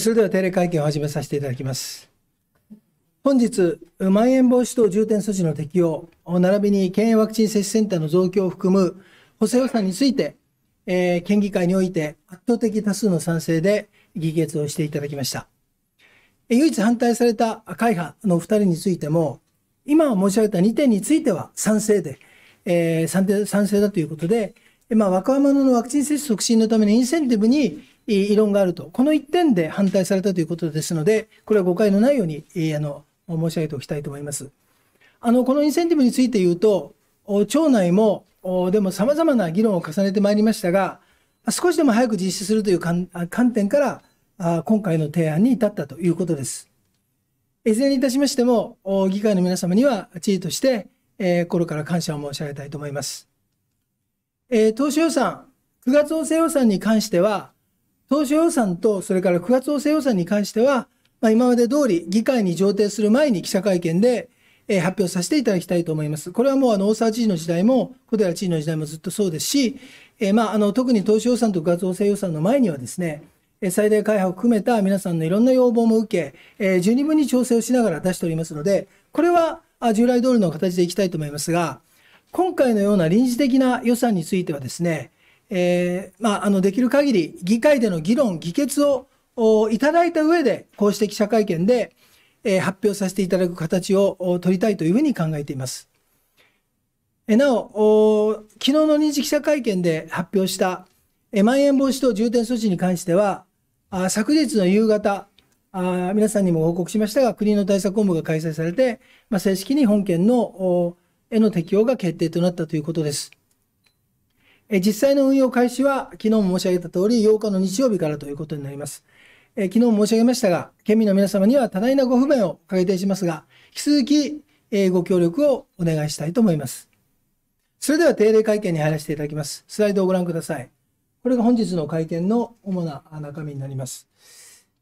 それでは定例会見を始めさせていただきます。本日、まん延防止等重点措置の適用、並びに県営ワクチン接種センターの増強を含む補正予算について、えー、県議会において圧倒的多数の賛成で議決をしていただきました。唯一反対された会派の2人についても、今申し上げた2点については賛成で、えー、賛成だということで、まあ、若者のワクチン接種促進のためのインセンティブに異論があると。この一点で反対されたということですので、これは誤解のないように、えー、あの、申し上げておきたいと思います。あの、このインセンティブについて言うと、町内も、でも様々な議論を重ねてまいりましたが、少しでも早く実施するという観点から、今回の提案に至ったということです。いずれにいたしましても、議会の皆様には知事として、えー、心から感謝を申し上げたいと思います。えー、当初予算、9月補正予算に関しては、当初予算と、それから9月補正予算に関しては、まあ、今まで通り議会に上呈する前に記者会見で、えー、発表させていただきたいと思います。これはもうあの大沢知事の時代も小寺知事の時代もずっとそうですし、えー、まあ、あの特に当初予算と月補正予算の前にはですね、最大会派を含めた皆さんのいろんな要望も受け、えー、十二分に調整をしながら出しておりますので、これは従来通りの形でいきたいと思いますが、今回のような臨時的な予算についてはですね、えー、まあ、あのできる限り議会での議論、議決をいただいた上で、こうして記者会見で、えー、発表させていただく形を取りたいというふうに考えています。えなお、昨日の臨時記者会見で発表した、えまん延防止等重点措置に関しては、あ昨日の夕方あ、皆さんにも報告しましたが、国の対策本部が開催されて、まあ、正式に本件のへの適用が決定となったということです。実際の運用開始は、昨日も申し上げた通り、8日の日曜日からということになります。え昨日申し上げましたが、県民の皆様には多大なご不便をおかけいたしますが、引き続き、えご協力をお願いしたいと思います。それでは定例会見に入らせていただきます。スライドをご覧ください。これが本日の会見の主な中身になります。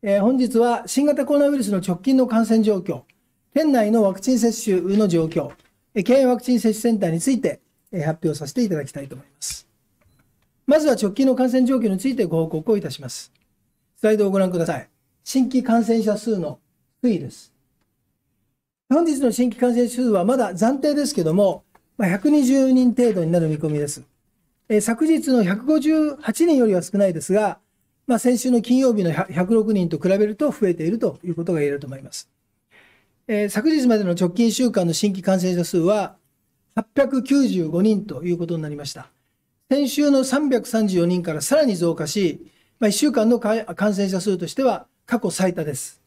え本日は新型コロナウイルスの直近の感染状況、県内のワクチン接種の状況、県ワクチン接種センターについて発表させていただきたいと思います。まずは直近の感染状況についてご報告をいたします。スライドをご覧ください。新規感染者数の推移です。本日の新規感染者数はまだ暫定ですけども、120人程度になる見込みです。え昨日の158人よりは少ないですが、まあ、先週の金曜日の106人と比べると増えているということが言えると思います。えー、昨日までの直近週間の新規感染者数は895人ということになりました。先週の334人からさらに増加し、まあ、1週間の感染者数としては過去最多です。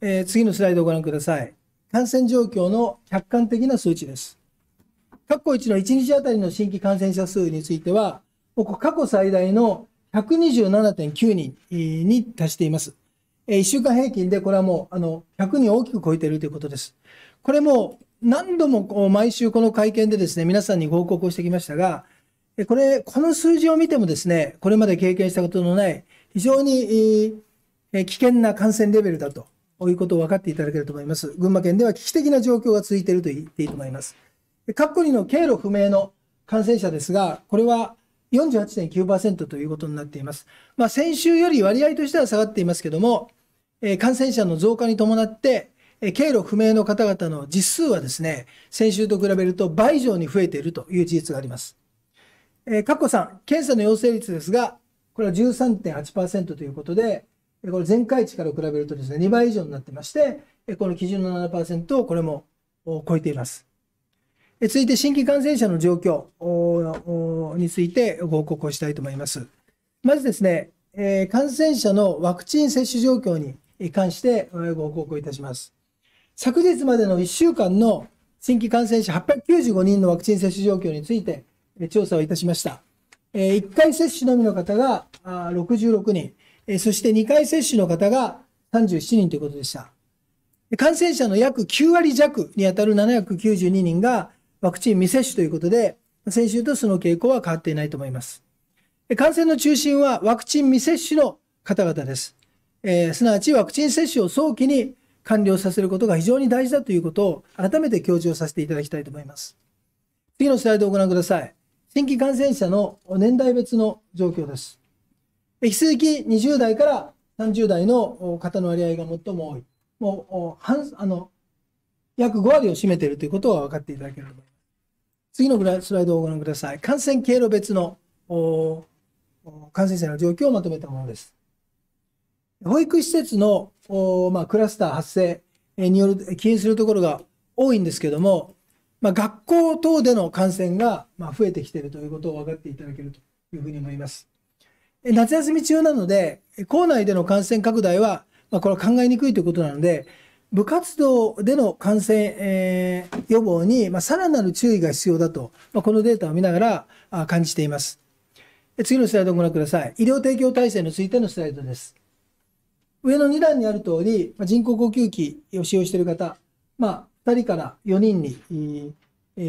えー、次のスライドをご覧ください。感染状況の客観的な数値です。過去1の1日あたりの新規感染者数については、過去最大の127.9人に達しています。え1週間平均でこれはもうあの100人を大きく超えているということです。これも何度もこう毎週この会見でですね、皆さんに報告をしてきましたが、これ、この数字を見てもですね、これまで経験したことのない、非常に危険な感染レベルだということを分かっていただけると思います。群馬県では危機的な状況が続いていると言っていいと思います。各国の経路不明の感染者ですが、これは48.9%ということになっています。まあ、先週より割合としては下がっていますけども、感染者の増加に伴って、経路不明の方々の実数はですね、先週と比べると倍以上に増えているという事実があります。えー、かっこ検査の陽性率ですが、これは13.8%ということで、これ前回値から比べるとですね、2倍以上になってまして、この基準の7%をこれも超えています。続いて新規感染者の状況についてご報告をしたいと思います。まずですね、感染者のワクチン接種状況に関してご報告をいたします。昨日までの1週間の新規感染者895人のワクチン接種状況について調査をいたしました。1回接種のみの方が66人、そして2回接種の方が37人ということでした。感染者の約9割弱に当たる792人がワクチン未接種ということで、先週とその傾向は変わっていないと思います。感染の中心はワクチン未接種の方々です。えー、すなわちワクチン接種を早期に完了させることが非常に大事だということを改めて強調させていただきたいと思います。次のスライドをご覧ください。新規感染者の年代別の状況です。引き続き20代から30代の方の割合が最も多い。もう、半、あの、約5割を占めているということは分かっていただければと思います。次のスライドをご覧ください。感染経路別の感染者の状況をまとめたものです。保育施設の、まあ、クラスター発生による起因するところが多いんですけども、まあ、学校等での感染がま増えてきているということを分かっていただけるというふうに思います。夏休み中なので、校内での感染拡大は、まあ、これは考えにくいということなので、部活動での感染、えー、予防に、まあ、さらなる注意が必要だと、まあ、このデータを見ながらあ感じています。次のスライドをご覧ください。医療提供体制についてのスライドです。上の2段にある通り、人工呼吸器を使用している方、まあ、2人から4人に、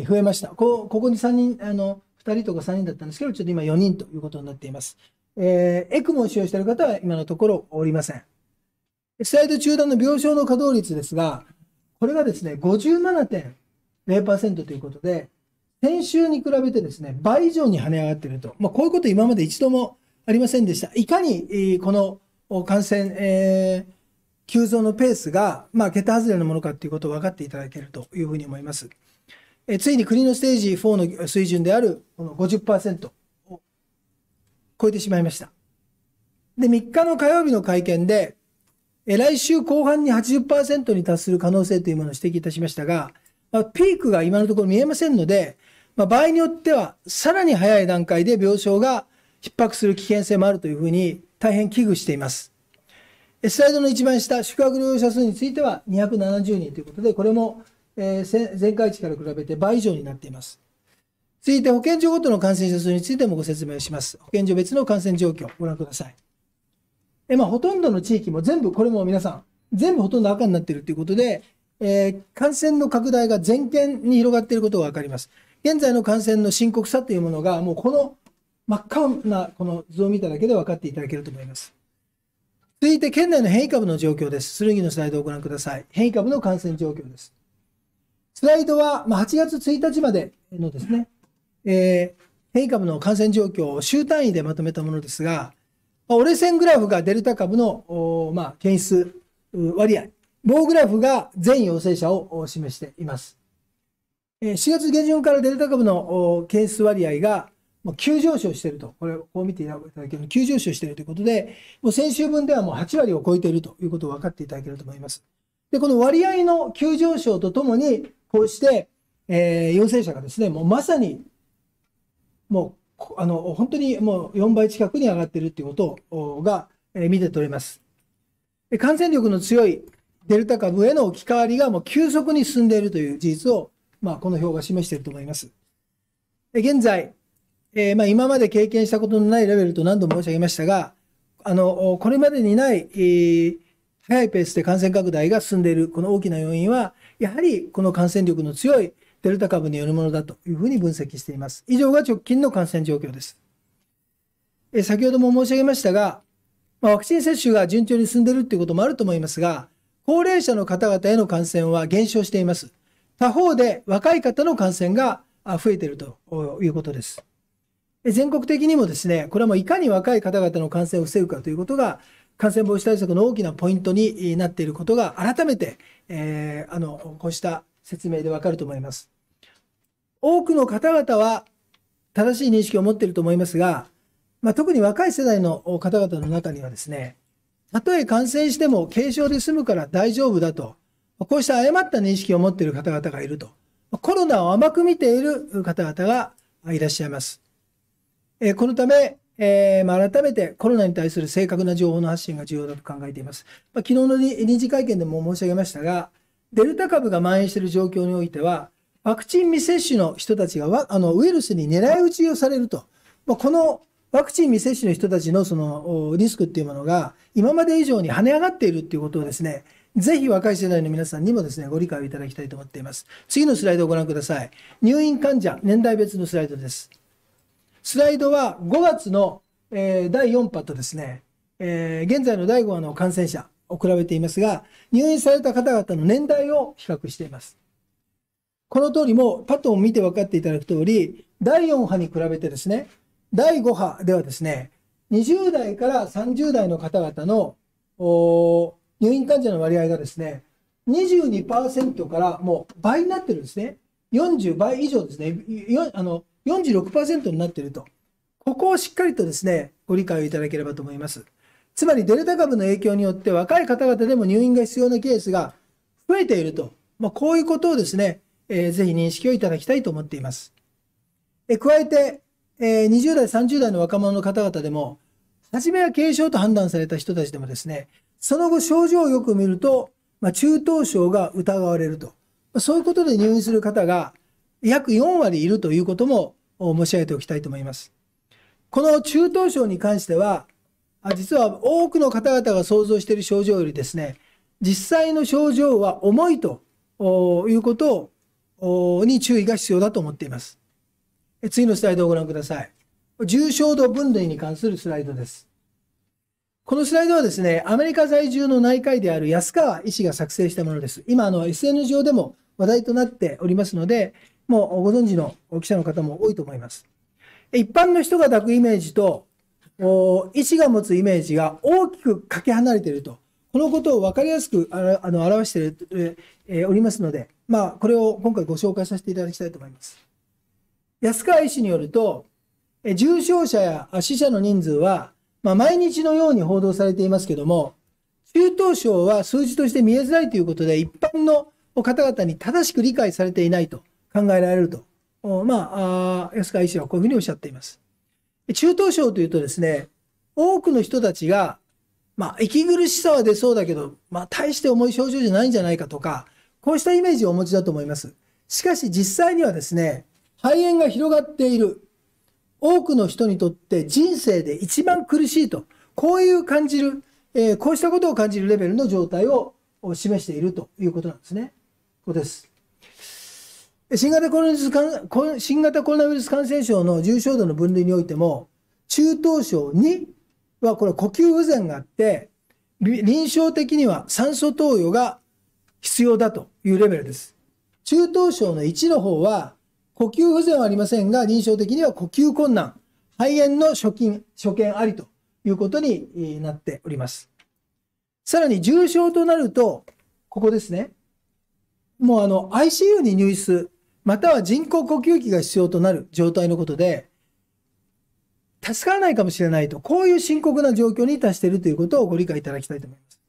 増えました。ここに3人、あの、2人とか3人だったんですけど、ちょっと今4人ということになっています。えー、エクモを使用している方は今のところおりません。スライド中断の病床の稼働率ですが、これがですね、57.0%ということで、先週に比べてですね、倍以上に跳ね上がっていると。まあ、こういうこと今まで一度もありませんでした。いかに、この感染、えー、急増のペースが、まあ、桁外れのものかということを分かっていただけるというふうに思います。えついに国のステージ4の水準であるこの50%を超えてしまいました。で、3日の火曜日の会見で、え来週後半に80%に達する可能性というものを指摘いたしましたが、まあ、ピークが今のところ見えませんので、まあ、場合によってはさらに早い段階で病床が逼迫する危険性もあるというふうに大変危惧しています。スライドの一番下、宿泊療養者数については270人ということで、これも、えー、前回値から比べて倍以上になっています。続いて保健所ごとの感染者数についてもご説明します。保健所別の感染状況をご覧ください。えまあ、ほとんどの地域も全部、これも皆さん、全部ほとんど赤になっているということで、えー、感染の拡大が全県に広がっていることが分かります。現在の感染の深刻さというものが、もうこの真っ赤なこの図を見ただけで分かっていただけると思います。続いて、県内の変異株の状況です。剣のスライドをご覧ください。変異株の感染状況です。スライドは、ま8月1日までのですね、えー、変異株の感染状況を週単位でまとめたものですが、ま折れ線グラフがデルタ株の、まあ、検出割合、棒グラフが全陽性者を示しています。4月下旬からデルタ株の検出割合がもう急上昇していると、これ、こう見ていただける急上昇しているということで、もう先週分ではもう8割を超えているということを分かっていただけると思います。で、この割合の急上昇とともに、こうして、えー、陽性者がですね、もうまさに、もう、あの、本当にもう4倍近くに上がっているということが、えー、見て取れます。感染力の強いデルタ株への置き換わりがもう急速に進んでいるという事実を、まあ、この表が示していると思います。現在、えー、まあ、今まで経験したことのないレベルと何度も申し上げましたが、あの、これまでにない、えー、早いペースで感染拡大が進んでいる、この大きな要因は、やはりこの感染力の強いデルタ株によるものだというふうに分析しています。以上が直近の感染状況です。えー、先ほども申し上げましたが、まあ、ワクチン接種が順調に進んでいるということもあると思いますが、高齢者の方々への感染は減少しています。他方で若い方の感染が増えているということです。全国的にもですね、これはもういかに若い方々の感染を防ぐかということが、感染防止対策の大きなポイントになっていることが改めて、えー、あの、こうした説明でわかると思います。多くの方々は正しい認識を持っていると思いますが、まあ、特に若い世代の方々の中にはですね、たとえ感染しても軽症で済むから大丈夫だと、こうした誤った認識を持っている方々がいると、コロナを甘く見ている方々がいらっしゃいます。えー、このため、えーまあ、改めてコロナに対する正確な情報の発信が重要だと考えています。まあ、昨日の臨時会見でも申し上げましたが、デルタ株が蔓延している状況においては、ワクチン未接種の人たちがあのウイルスに狙い撃ちをされると、まあ、このワクチン未接種の人たちのそのリスクっていうものが、今まで以上に跳ね上がっているっていうことをですね、ぜひ若い世代の皆さんにもですね、ご理解をいただきたいと思っています。次のスライドをご覧ください。入院患者、年代別のスライドです。スライドは5月の、えー、第4波とですね、えー、現在の第5波の感染者を比べていますが、入院された方々の年代を比較しています。この通りも、パッと見て分かっていただく通り、第4波に比べてですね、第5波ではですね、20代から30代の方々の入院患者の割合がですね、22%からもう倍になってるんですね。40倍以上ですね。あの46%になっていると。ここをしっかりとですね、ご理解をいただければと思います。つまりデルタ株の影響によって若い方々でも入院が必要なケースが増えていると。まあ、こういうことをですね、えー、ぜひ認識をいただきたいと思っています。え加えて、えー、20代、30代の若者の方々でも、初めは軽症と判断された人たちでもですね、その後症状をよく見ると、まあ、中等症が疑われると。そういうことで入院する方が約4割いるということも申し上げておきたいと思います。この中等症に関しては、実は多くの方々が想像している症状よりですね、実際の症状は重いということに注意が必要だと思っています。次のスライドをご覧ください。重症度分類に関するスライドです。このスライドはですね、アメリカ在住の内科医である安川医師が作成したものです。今、あの、SN 上でも話題となっておりますので、もうご存知の記者の方も多いと思います。一般の人が抱くイメージと、医師が持つイメージが大きくかけ離れていると、このことを分かりやすくあの表しておりますので、まあ、これを今回ご紹介させていただきたいと思います。安川医師によると、重症者や死者の人数は、まあ、毎日のように報道されていますけども、中等症は数字として見えづらいということで、一般の方々に正しく理解されていないと。考えられると。まあ、安川医師はこういうふうにおっしゃっています。中等症というとですね、多くの人たちが、まあ、息苦しさは出そうだけど、まあ、大して重い症状じゃないんじゃないかとか、こうしたイメージをお持ちだと思います。しかし実際にはですね、肺炎が広がっている。多くの人にとって人生で一番苦しいと、こういう感じる、えー、こうしたことを感じるレベルの状態を示しているということなんですね。ここです。新型コロナ新型コロナウイルス感染症の重症度の分類においても、中等症2はこれ呼吸不全があって、臨床的には酸素投与が必要だというレベルです。中等症の1の方は、呼吸不全はありませんが、臨床的には呼吸困難、肺炎の所見、所見ありということになっております。さらに重症となると、ここですね。もうあの ICU に入院すまたは人工呼吸器が必要となる状態のことで、助からないかもしれないと、こういう深刻な状況に達しているということをご理解いただきたいと思います。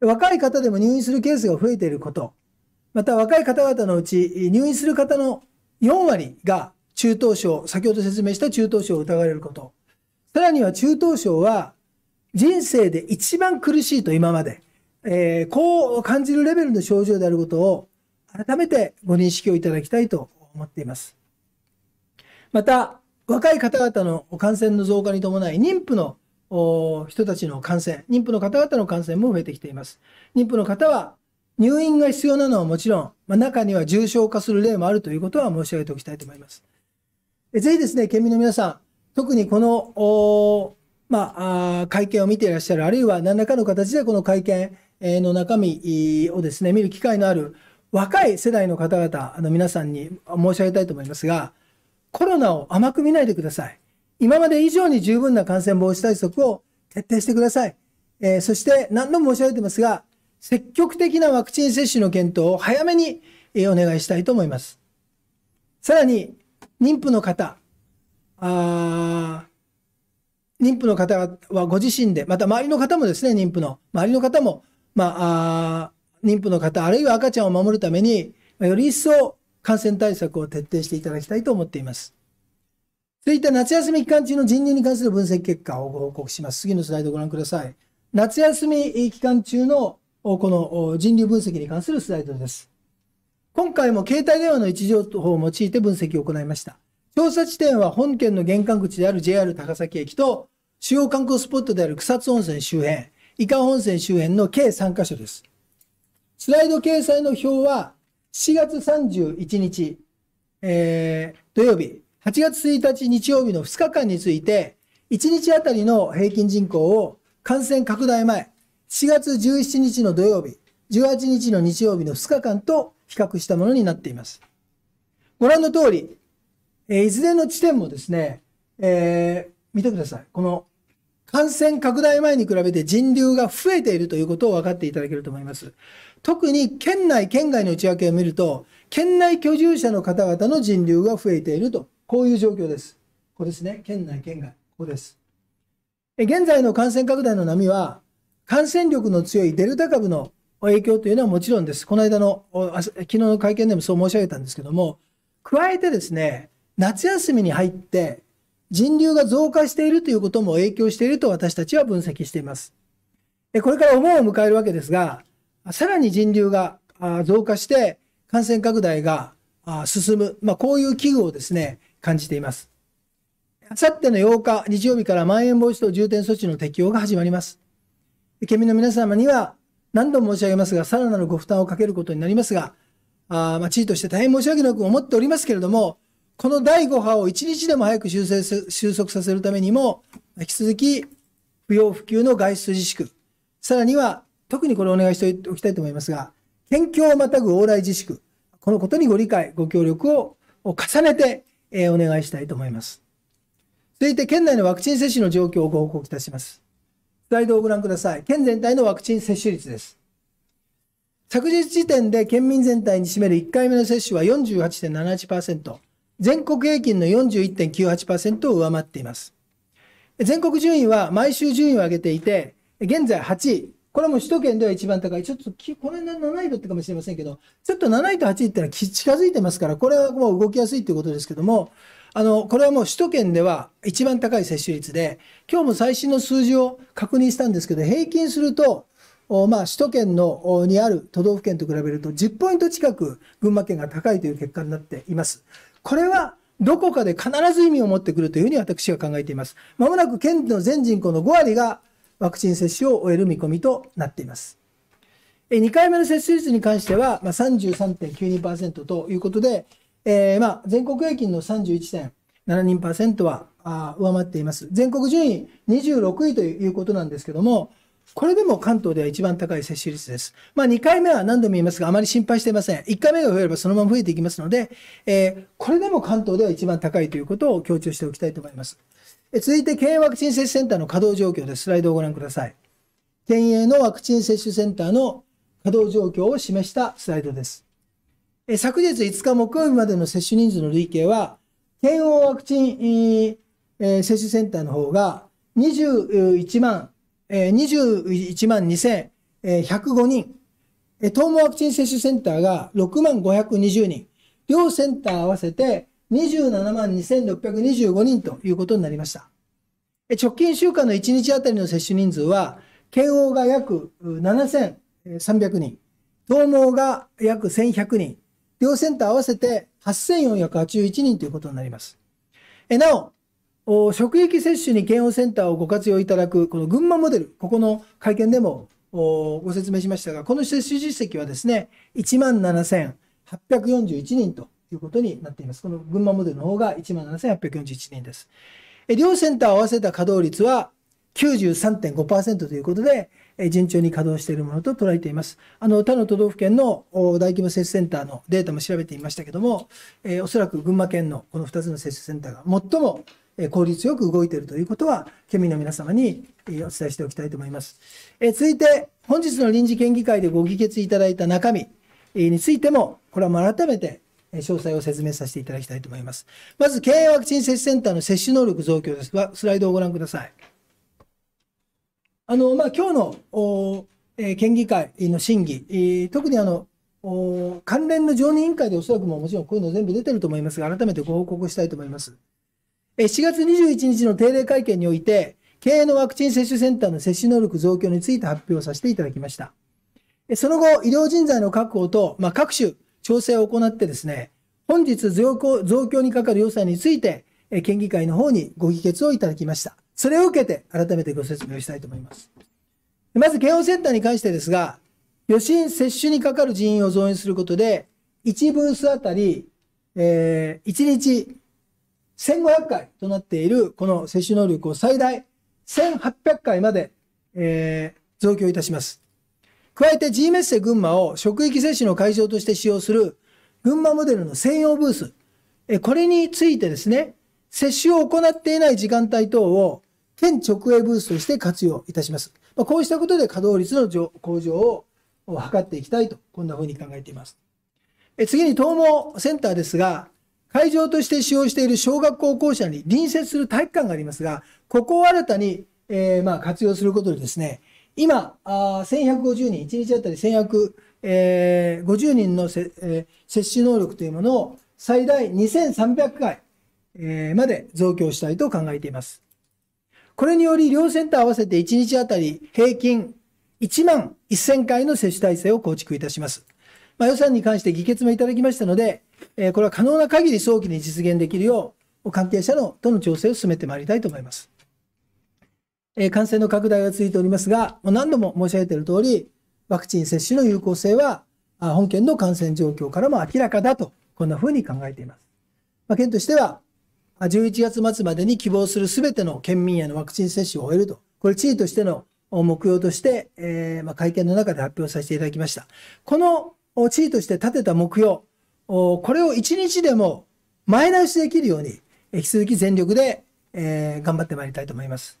若い方でも入院するケースが増えていること、また若い方々のうち入院する方の4割が中等症、先ほど説明した中等症を疑われること、さらには中等症は人生で一番苦しいと今まで、えー、こう感じるレベルの症状であることを改めてご認識をいただきたいと思っています。また、若い方々の感染の増加に伴い、妊婦の人たちの感染、妊婦の方々の感染も増えてきています。妊婦の方は入院が必要なのはもちろん、まあ、中には重症化する例もあるということは申し上げておきたいと思います。ぜひですね、県民の皆さん、特にこの、まあ、会見を見ていらっしゃる、あるいは何らかの形でこの会見の中身をですね、見る機会のある若い世代の方々、あの皆さんに申し上げたいと思いますが、コロナを甘く見ないでください。今まで以上に十分な感染防止対策を徹底してください。えー、そして何度も申し上げてますが、積極的なワクチン接種の検討を早めに、えお願いしたいと思います。さらに、妊婦の方、あ妊婦の方はご自身で、また周りの方もですね、妊婦の、周りの方も、まあ、あ妊婦の方、あるいは赤ちゃんを守るために、より一層感染対策を徹底していただきたいと思っています。続いて夏休み期間中の人流に関する分析結果をご報告します。次のスライドをご覧ください。夏休み期間中のこの人流分析に関するスライドです。今回も携帯電話の位置情報を用いて分析を行いました。調査地点は本県の玄関口である JR 高崎駅と主要観光スポットである草津温泉周辺、伊香温泉周辺の計3カ所です。スライド掲載の表は7月31日、えー、土曜日、8月1日日曜日の2日間について、1日あたりの平均人口を感染拡大前、4月17日の土曜日、18日の日曜日の2日間と比較したものになっています。ご覧の通り、えー、いずれの地点もですね、えー、見てください。この感染拡大前に比べて人流が増えているということを分かっていただけると思います。特に県内、県外の内訳を見ると、県内居住者の方々の人流が増えていると、こういう状況です。ここですね。県内、県外。ここです。現在の感染拡大の波は、感染力の強いデルタ株の影響というのはもちろんです。この間の、昨日の会見でもそう申し上げたんですけども、加えてですね、夏休みに入って人流が増加しているということも影響していると私たちは分析しています。これからお盆を迎えるわけですが、さらに人流が増加して感染拡大が進む、まあ、こういう危惧をですね、感じています。あさっての8日、日曜日からまん延防止等重点措置の適用が始まります。県民の皆様には何度も申し上げますが、さらなるご負担をかけることになりますが、あま知事として大変申し訳なく思っておりますけれども、この第5波を一日でも早く修正収束させるためにも、引き続き不要不急の外出自粛、さらには特にこれお願いしておきたいと思いますが、県境をまたぐ往来自粛、このことにご理解、ご協力を重ねて、えお願いしたいと思います。続いて、県内のワクチン接種の状況をご報告いたします。スライドをご覧ください。県全体のワクチン接種率です。昨日時点で県民全体に占める1回目の接種は48.78%、全国平均の41.98%を上回っています。全国順位は毎週順位を上げていて、現在8位、これはもう首都圏では一番高い。ちょっとこの7位だったかもしれませんけど、ちょっと7位と8位ってのは近づいてますから、これはもう動きやすいということですけども、あの、これはもう首都圏では一番高い接種率で、今日も最新の数字を確認したんですけど、平均すると、まあ、首都圏のにある都道府県と比べると10ポイント近く群馬県が高いという結果になっています。これはどこかで必ず意味を持ってくるというふうに私は考えています。まもなく県の全人口の5割がワクチン接種を終える見込みとなっています。2回目の接種率に関しては、33.92%ということで、えー、まあ全国平均の31.72%は上回っています。全国順位26位ということなんですけども、これでも関東では一番高い接種率です。まあ、2回目は何度も言いますが、あまり心配していません。1回目が増えればそのまま増えていきますので、えー、これでも関東では一番高いということを強調しておきたいと思います。続いて、県営ワクチン接種センターの稼働状況です。スライドをご覧ください。県営のワクチン接種センターの稼働状況を示したスライドです。昨日5日木曜日までの接種人数の累計は、県央ワクチン、え接種センターの方が21万、え21万2105人、東門ワクチン接種センターが6万520人、両センター合わせて27万2625人ということになりました。直近週間の1日あたりの接種人数は、慶応が約7300人、東毛が約1100人、両センター合わせて8481人ということになります。なお、職域接種に慶応センターをご活用いただく、この群馬モデル、ここの会見でもご説明しましたが、この接種実績はですね、17,841人ということになっています。この群馬モデルの方が17,841人です。両センターを合わせた稼働率は93.5%ということで、順調に稼働しているものと捉えています。あの、他の都道府県の大規模接種センターのデータも調べていましたけども、えー、おそらく群馬県のこの2つの接種センターが最も効率よく動いているということは、県民の皆様にお伝えしておきたいと思います。えー、続いて、本日の臨時県議会でご議決いただいた中身についても、これはもう改めて詳細を説明させていただきたいと思います。まず、経営ワクチン接種センターの接種能力増強ですが、スライドをご覧ください。あの、まあ、今日の、おえー、県議会の審議、えー、特にあの、関連の常任委員会でおそらくももちろんこういうの全部出てると思いますが、改めてご報告したいと思います。えー、7月21日の定例会見において、経営のワクチン接種センターの接種能力増強について発表させていただきました。その後、医療人材の確保と、まあ、各種、調整を行ってですね、本日増強増強にかかる予算について、県議会の方にご議決をいただきました。それを受けて改めてご説明をしたいと思います。まず、検温センターに関してですが、予診接種にかかる人員を増員することで、1ブースあたり、えー、1日1500回となっているこの接種能力を最大1800回まで、えー、増強いたします。加えて G メッセ群馬を職域接種の会場として使用する群馬モデルの専用ブース、えこれについてですね、接種を行っていない時間帯等を県直営ブースとして活用いたします。まこうしたことで稼働率の向上を図っていきたいと、こんなふうに考えています。え次に、東合センターですが、会場として使用している小学校校舎に隣接する体育館がありますが、ここを新たに、えー、ま活用することでですね、今、あ1150人、1日あたり1150、人のせ、えー、接種能力というものを最大2300回、えー、まで増強したいと考えています。これにより、両センター合わせて1日あたり平均1万1000回の接種体制を構築いたします。まあ、予算に関して議決もいただきましたので、えー、これは可能な限り早期に実現できるよう、関係者のとの調整を進めてまいりたいと思います。え感染の拡大が続いておりますが、もう何度も申し上げている通り、ワクチン接種の有効性は、本県の感染状況からも明らかだと、こんなふうに考えています。まあ、県としては、11月末までに希望するすべての県民へのワクチン接種を終えると、これ知事としての目標として、えー、ま会見の中で発表させていただきました。この知事として立てた目標、これを1日でも前倒しできるように、引き続き全力で、え頑張ってまいりたいと思います。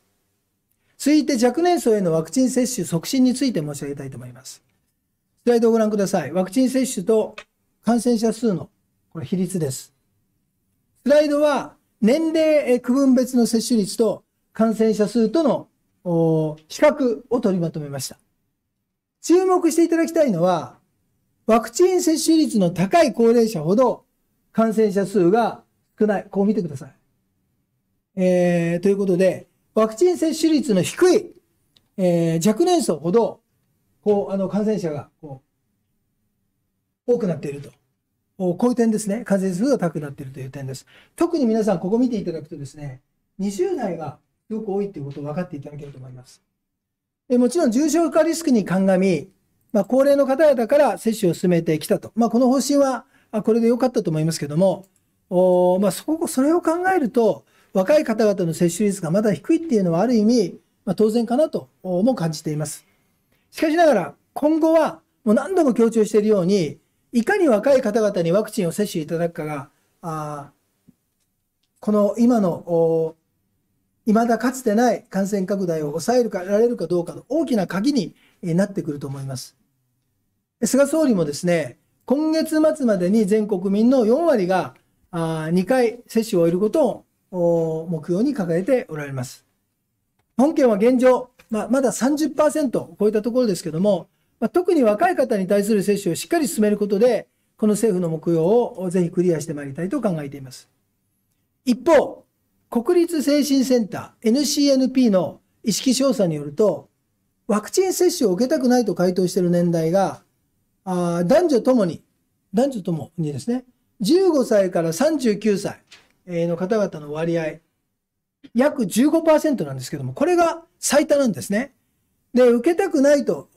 続いて若年層へのワクチン接種促進について申し上げたいと思います。スライドをご覧ください。ワクチン接種と感染者数のこれ比率です。スライドは年齢区分別の接種率と感染者数との比較を取りまとめました。注目していただきたいのは、ワクチン接種率の高い高齢者ほど感染者数が少ない。こう見てください。えー、ということで、ワクチン接種率の低い、えー、若年層ほど、こう、あの、感染者が、こう、多くなっていると。こういう点ですね。感染数が高くなっているという点です。特に皆さん、ここ見ていただくとですね、20代がよく多いということを分かっていただけると思います。えもちろん、重症化リスクに鑑み、まあ、高齢の方々から接種を進めてきたと。まあ、この方針は、これで良かったと思いますけども、おまあ、そこ、それを考えると、若い方々の接種率がまだ低いっていうのはある意味、まあ、当然かなとも感じています。しかしながら、今後はもう何度も強調しているように、いかに若い方々にワクチンを接種いただくかが、あこの今の、いまだかつてない感染拡大を抑えるかられるかどうかの大きな鍵になってくると思います。菅総理もですね、今月末までに全国民の4割があ2回接種を終えることを目標に掲げておられます。本件は現状、まあ、まだ30%を超えたところですけども、まあ、特に若い方に対する接種をしっかり進めることで、この政府の目標をぜひクリアしてまいりたいと考えています。一方、国立精神センター NCNP の意識調査によると、ワクチン接種を受けたくないと回答している年代が、あ男女ともに、男女ともにですね、15歳から39歳、の方々の割合、約15%なんですけども、これが最多なんですね。で、受けたくないと、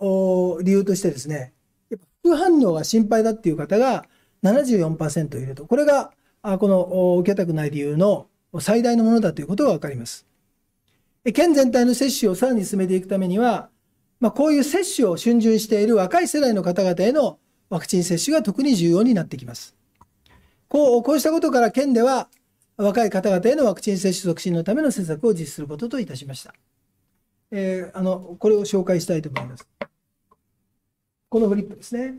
理由としてですね、副反応が心配だっていう方が74%いると。これが、この受けたくない理由の最大のものだということがわかります。県全体の接種をさらに進めていくためには、まあ、こういう接種を春巡している若い世代の方々へのワクチン接種が特に重要になってきます。こうこうしたことから県では、若い方々へのワクチン接種促進のための施策を実施することといたしました。えー、あのこれを紹介したいと思います。このフリップですね。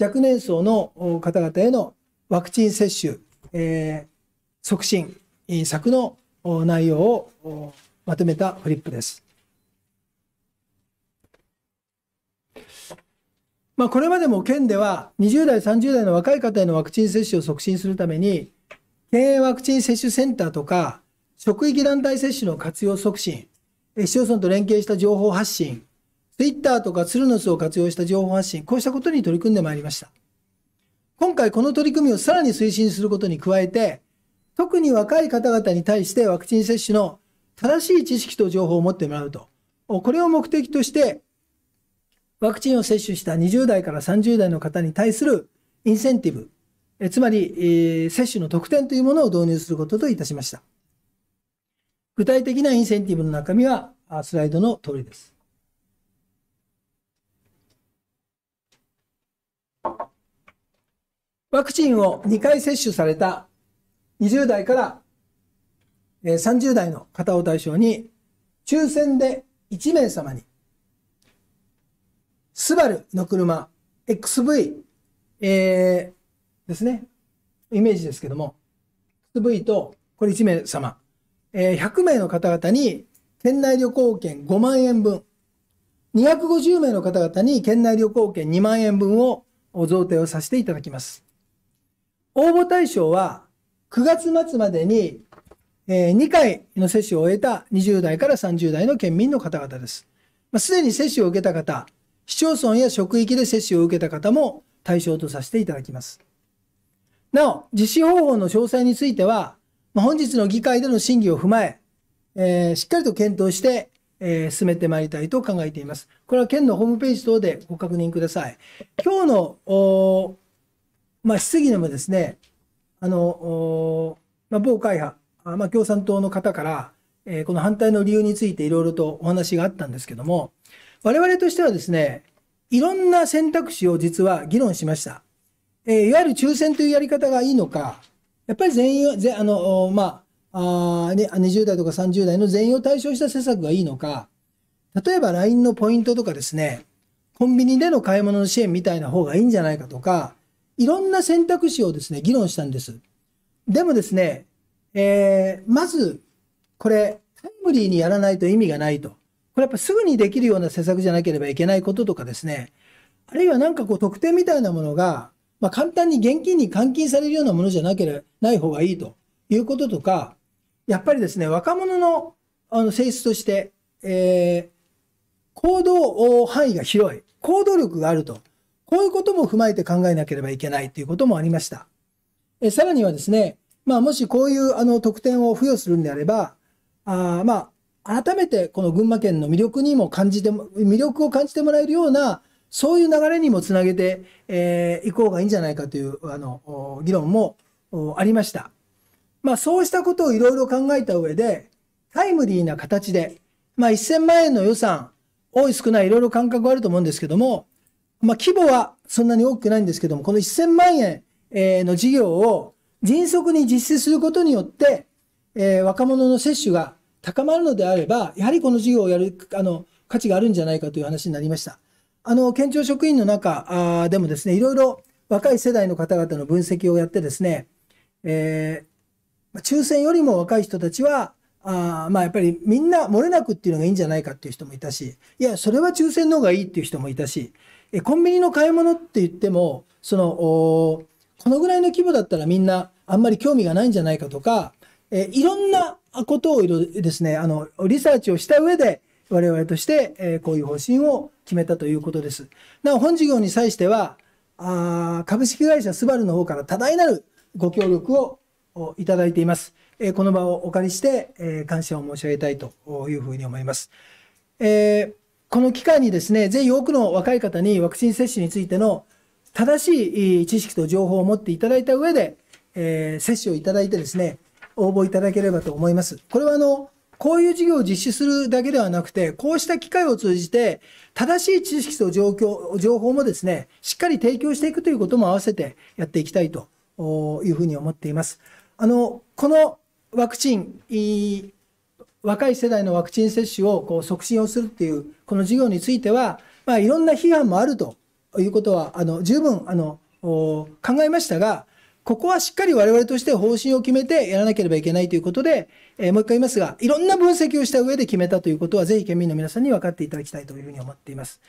若年層の方々へのワクチン接種、えー、促進策の内容をまとめたフリップです。まあ、これまでも県では20代、30代の若い方へのワクチン接種を促進するために、県営ワクチン接種センターとか、職域団体接種の活用促進、市町村と連携した情報発信、Twitter とかツルノスを活用した情報発信、こうしたことに取り組んでまいりました。今回この取り組みをさらに推進することに加えて、特に若い方々に対してワクチン接種の正しい知識と情報を持ってもらうと。これを目的として、ワクチンを接種した20代から30代の方に対するインセンティブ、えつまり、えー、接種の特典というものを導入することといたしました。具体的なインセンティブの中身は、スライドの通りです。ワクチンを2回接種された20代から30代の方を対象に、抽選で1名様に、スバルの車 XV、えー、ですね。イメージですけども、SV と、これ1名様、えー、100名の方々に県内旅行券5万円分、250名の方々に県内旅行券2万円分を贈呈をさせていただきます。応募対象は9月末までに、え2回の接種を終えた20代から30代の県民の方々です。まあ、すでに接種を受けた方、市町村や職域で接種を受けた方も対象とさせていただきます。なお、実施方法の詳細については、本日の議会での審議を踏まえ、えー、しっかりと検討して、えー、進めてまいりたいと考えています。これは県のホームページ等でご確認ください。今日の、まあ、質疑でもですね、あの、まあ、某会派、まあ、共産党の方から、えー、この反対の理由についていろいろとお話があったんですけども、我々としてはですね、いろんな選択肢を実は議論しました。えいわゆる抽選というやり方がいいのか、やっぱり全員、ぜあの、まあ、あね、20代とか30代の全員を対象した施策がいいのか、例えば LINE のポイントとかですね、コンビニでの買い物の支援みたいな方がいいんじゃないかとか、いろんな選択肢をですね、議論したんです。でもですね、えー、まず、これ、タイムリーにやらないと意味がないと。これやっぱすぐにできるような施策じゃなければいけないこととかですね、あるいはなんかこう特典みたいなものがまあ、簡単に現金に換金されるようなものじゃなければない方がいいということとか、やっぱりですね、若者のあの性質として、えー、行動範囲が広い、行動力があると、こういうことも踏まえて考えなければいけないということもありました。えさらにはですね、まあ、もしこういうあの特典を付与するんであれば、あまあ、改めてこの群馬県の魅力にも感じても、魅力を感じてもらえるようなそういう流れにもつなげてい、えー、こうがいいんじゃないかというあの議論もありました。まあ、そうしたことをいろいろ考えた上で、タイムリーな形で、まあ、1000万円の予算、多い少ないいろいろ感覚はあると思うんですけども、まあ、規模はそんなに大きくないんですけども、この1000万円の事業を迅速に実施することによって、えー、若者の接種が高まるのであれば、やはりこの事業をやる、あの、価値があるんじゃないかという話になりました。あの、県庁職員の中でもですね、いろいろ若い世代の方々の分析をやってですね、えー、抽選よりも若い人たちは、あまあやっぱりみんな漏れなくっていうのがいいんじゃないかっていう人もいたし、いや、それは抽選の方がいいっていう人もいたし、えコンビニの買い物って言っても、その、このぐらいの規模だったらみんなあんまり興味がないんじゃないかとか、えいろんなことをですね、あの、リサーチをした上で、我々として、えこういう方針を決めたということです。なお、本事業に際しては、あ株式会社スバルの方から多大なるご協力をいただいています。えこの場をお借りして、え感謝を申し上げたいというふうに思います。えー、この機会にですね、ぜひ多くの若い方にワクチン接種についての正しい知識と情報を持っていただいた上で、えー、接種をいただいてですね、応募いただければと思います。これはあの、こういう授業を実施するだけではなくて、こうした機会を通じて、正しい知識と状況、情報もですね、しっかり提供していくということも合わせてやっていきたいというふうに思っています。あの、このワクチン、若い世代のワクチン接種をこう促進をするっていう、この授業については、まあ、いろんな批判もあるということは、あの、十分、あの、考えましたが、ここはしっかり我々として方針を決めてやらなければいけないということで、えもう一回言いますが、いろんな分析をした上で決めたということは、ぜひ県民の皆さんに分かっていただきたいというふうに思っています。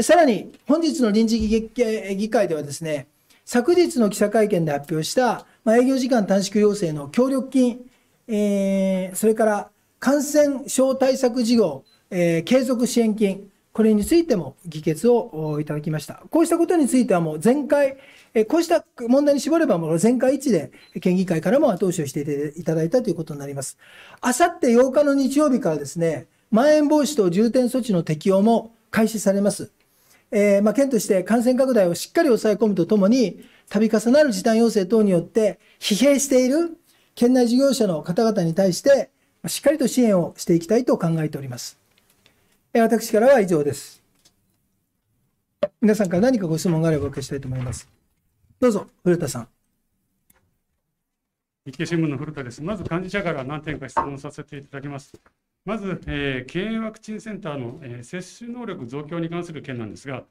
さらに、本日の臨時議会ではですね、昨日の記者会見で発表した、ま営業時間短縮要請の協力金、えそれから感染症対策事業、え継続支援金、これについても議決をいただきました。こうしたことについてはもう前回、こうした問題に絞ればもう全会一致で県議会からも後押しをしていただいたということになります。あさって8日の日曜日からですね、まん延防止等重点措置の適用も開始されます。えー、まあ、県として感染拡大をしっかり抑え込むとともに、度重なる時短要請等によって疲弊している県内事業者の方々に対して、しっかりと支援をしていきたいと考えております。私からは以上です。皆さんから何かご質問があればお受けしたいと思います。どうぞ、古田さん。日経新聞の古田です。まず幹事社から何点か質問させていただきます。まず、えー、経営ワクチンセンターの、えー、接種能力増強に関する件なんですが、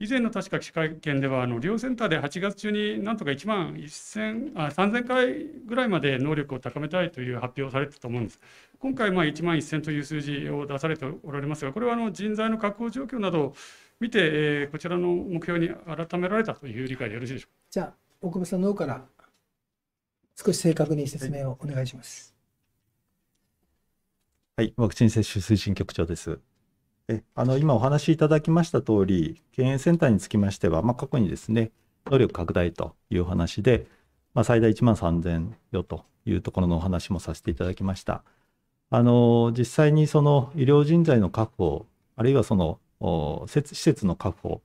以前の確か記者会見では、あの両センターで8月中になんとか1万1000あ3000回ぐらいまで能力を高めたいという発表をされてたと思うんです。今回、まあ、1万1000という数字を出されておられますが、これはあの人材の確保状況などを見て、えー、こちらの目標に改められたという理解でよろしいでしょうか。じゃあ、大久保さんの方から少し正確に説明をお願いします。はい、ワクチン接種推進局長です。えあの今お話しいただきました通り、検疫センターにつきましては、まあ、過去にですね、能力拡大というお話で、まあ、最大1万3000よというところのお話もさせていただきました。あの実際にその医療人材の確保、あるいはその施設の確保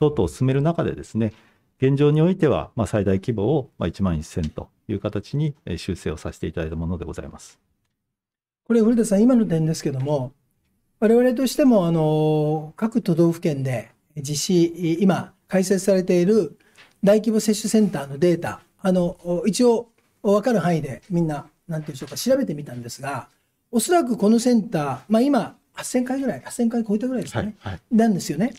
等々を進める中でですね、現状においては、まあ、最大規模を1万1000という形に修正をさせていただいたものでございます。これ、古田さん、今の点ですけども、我々としても、あの、各都道府県で実施、今、開設されている大規模接種センターのデータ、あの、一応、分かる範囲でみんな、なんていうんでしょうか、調べてみたんですが、おそらくこのセンター、まあ、今、8000回ぐらい、8000回超えたぐらいですかね、はいはい、なんですよね。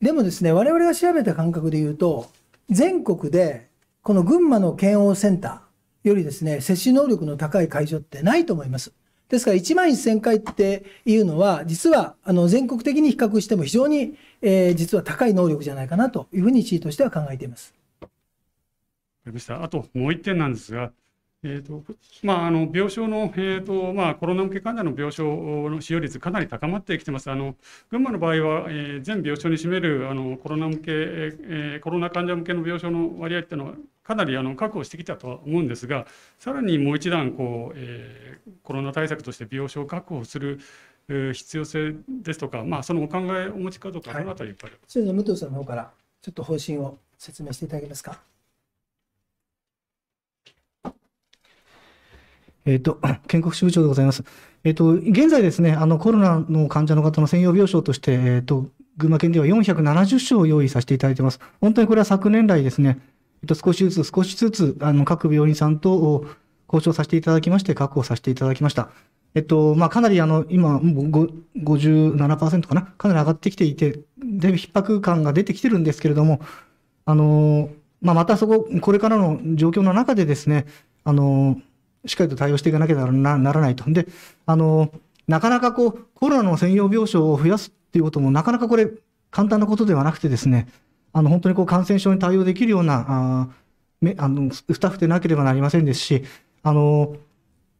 でもですね、われわれが調べた感覚でいうと、全国でこの群馬の県央センターよりですね、接種能力の高い会場ってないと思います。ですから1万1000回っていうのは、実はあの全国的に比較しても非常に、えー、実は高い能力じゃないかなというふうに、地位としては考えています。あともう1点なんですが、えーとまあ、あの病床の、えーとまあ、コロナ向け患者の病床の使用率、かなり高まってきてます、あの群馬の場合は、えー、全病床に占めるあのコロナ向け、えー、コロナ患者向けの病床の割合っていうのは、かなりあの確保してきたとは思うんですが、さらにもう一段こう、えー、コロナ対策として病床を確保する。必要性ですとか、まあ、そのお考えお持ちかどうか、そのあたり、れでは武藤さんの方から、ちょっと方針を説明していただけますか。えっ、ー、と、建国支部長でございます。えっ、ー、と、現在ですね、あの、コロナの患者の方の専用病床として、えっ、ー、と、群馬県では470床を用意させていただいてます。本当にこれは昨年来ですね、えっ、と、少しずつ少しずつ、あの、各病院さんと交渉させていただきまして、確保させていただきました。えっと、まあ、かなりあの、今、57%かなかなり上がってきていて、で、逼迫感が出てきてるんですけれども、あの、まあ、またそこ、これからの状況の中でですね、あの、しっかりと対応していかなければならないと。で、あの、なかなかこう、コロナの専用病床を増やすっていうことも、なかなかこれ、簡単なことではなくてですね、あの、本当にこう、感染症に対応できるような、ああのスタッフでなければなりませんですし、あの、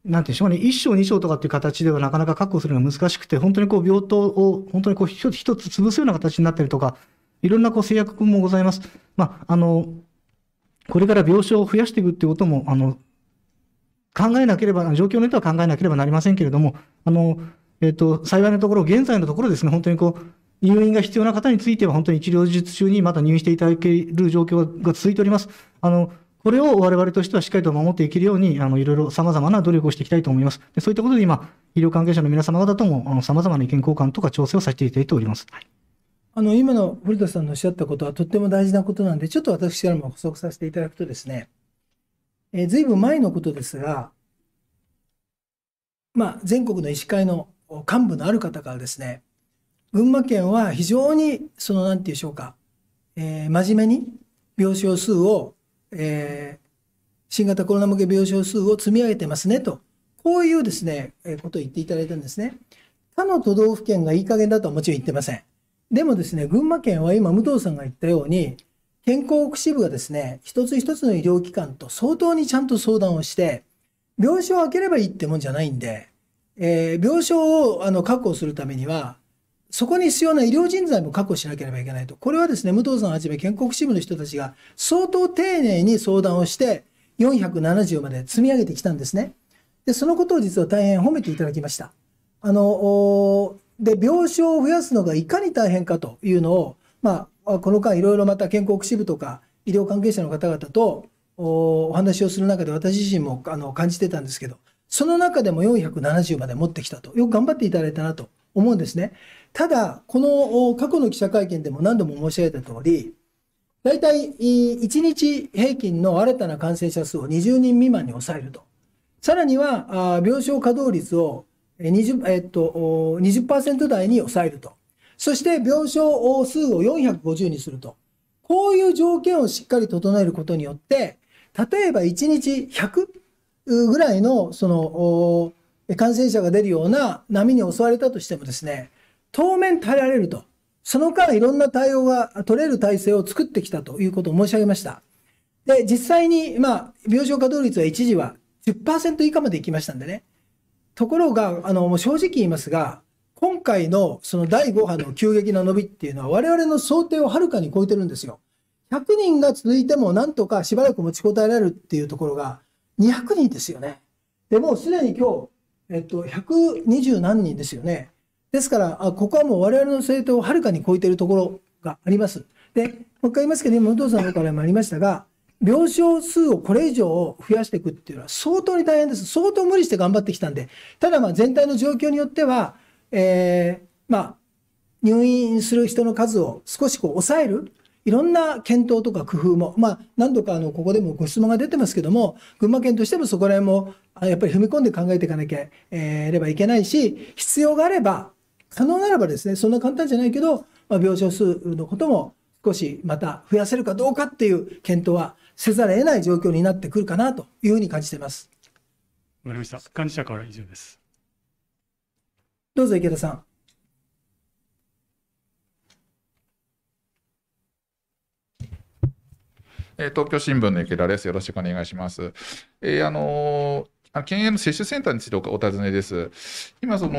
なんていうんでしょうね、一床、二床とかっていう形ではなかなか確保するのが難しくて、本当にこう、病棟を、本当にこう、一つ一つ潰すような形になったりとか、いろんなこう制約もございます。まあ、あの、これから病床を増やしていくっていうことも、あの、考えなければ、状況によっては考えなければなりませんけれども、あの、えっ、ー、と、幸いなところ、現在のところですね、本当にこう、入院が必要な方については、本当に治療術中にまた入院していただける状況が続いております。あの、これを我々としてはしっかりと守っていけるように、あの、いろいろ様々な努力をしていきたいと思います。でそういったことで今、医療関係者の皆様方とも、あの、様々な意見交換とか調整をさせていただいております。はいあの、今の古田さんのおっしゃったことはとっても大事なことなんで、ちょっと私からも補足させていただくとですね、えー、ずいぶん前のことですが、まあ、全国の医師会の幹部のある方からですね、群馬県は非常に、その、なんて言うでしょうか、えー、真面目に病床数を、えー、新型コロナ向け病床数を積み上げてますねと、こういうですね、えことを言っていただいたんですね。他の都道府県がいい加減だとはもちろん言ってません。でもですね、群馬県は今、武藤さんが言ったように、健康福祉部がですね、一つ一つの医療機関と相当にちゃんと相談をして、病床を開ければいいってもんじゃないんで、えー、病床をあの確保するためには、そこに必要な医療人材も確保しなければいけないと。これはですね、武藤さんはじめ健康福祉部の人たちが相当丁寧に相談をして、470まで積み上げてきたんですね。で、そのことを実は大変褒めていただきました。あの、で、病床を増やすのがいかに大変かというのを、まあ、この間いろいろまた健康福祉部とか医療関係者の方々とお話をする中で私自身もあの感じてたんですけどその中でも470まで持ってきたとよく頑張っていただいたなと思うんですねただこの過去の記者会見でも何度も申し上げた通り大体1日平均の新たな感染者数を20人未満に抑えるとさらには病床稼働率を 20%, 20台に抑えるとそして病床数を450にすると。こういう条件をしっかり整えることによって、例えば1日100ぐらいの、その、感染者が出るような波に襲われたとしてもですね、当面耐えられると。その間いろんな対応が取れる体制を作ってきたということを申し上げました。で、実際に、まあ、病床稼働率は一時は10%以下までいきましたんでね。ところが、あの、もう正直言いますが、今回のその第5波の急激な伸びっていうのは、我々の想定をはるかに超えてるんですよ。100人が続いても、なんとかしばらく持ちこたえられるっていうところが、200人ですよね。でもうすでに今日、えっと、120何人ですよね。ですから、あここはもう我々の政党をはるかに超えているところがあります。で、もう一回言いますけど、今、武藤さんの方からもありましたが、病床数をこれ以上増やしていくっていうのは相当に大変です。相当無理して頑張ってきたんで、ただまあ全体の状況によっては、えー、まあ、入院する人の数を少しこう抑える、いろんな検討とか工夫も、まあ、何度かあのここでもご質問が出てますけども、群馬県としてもそこら辺もやっぱり踏み込んで考えていかなきゃ、えればいけないし、必要があれば、可能ならばですね、そんな簡単じゃないけど、まあ、病床数のことも少しまた増やせるかどうかっていう検討はせざるを得ない状況になってくるかなというふうに感じています。わかりました。幹事社から以上です。どうぞ池田さん。え東京新聞の池田です。よろしくお願いします。えー、あのー県営の接種センターについてお尋ねです。今、その、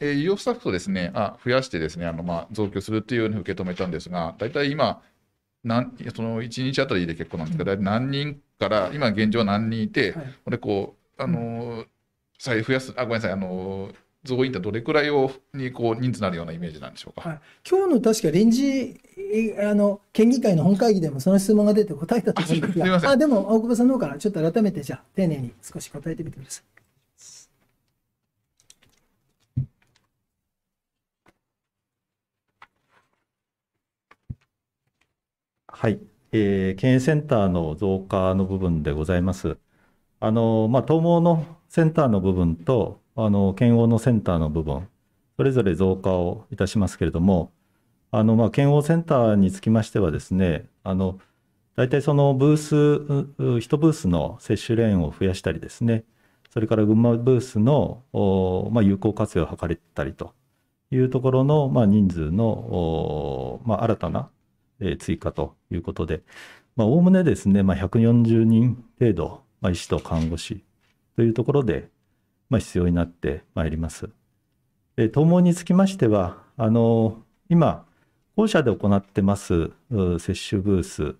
え医療スタッフをですね、あ増やしてですね、あのまあ、増強するというように受け止めたんですが、大体今、なんその1日あたりで結構なんですけど、うん、何人から、今現状何人いて、はい、これこう、あのー、う増やす、あ、ごめんなさい、あのー、増員ってどれくらいをにこう人数なるようなイメージなんでしょうか、はい、今日の確か臨時あの県議会の本会議でもその質問が出て答えたと思うんですがあでも大久保さんの方からちょっと改めてじゃあ丁寧に少し答えてみてください。はい、えー、県センターの増加の部分でございます。あのまあ、統合のセンターの部分とあの、検温のセンターの部分、それぞれ増加をいたしますけれども、あの、まあ、検温センターにつきましてはですね、あの、大体そのブース、1ブースの接種レーンを増やしたりですね、それから群馬ブースの、まあ、有効活用を図れたりというところの、まあ、人数の、まあ、新たな、え追加ということで、おおむねですね、まあ、140人程度、まあ、医師と看護師というところで、まあ、必要になってまいります。統合につきましてはあの今校舎で行ってます接種ブース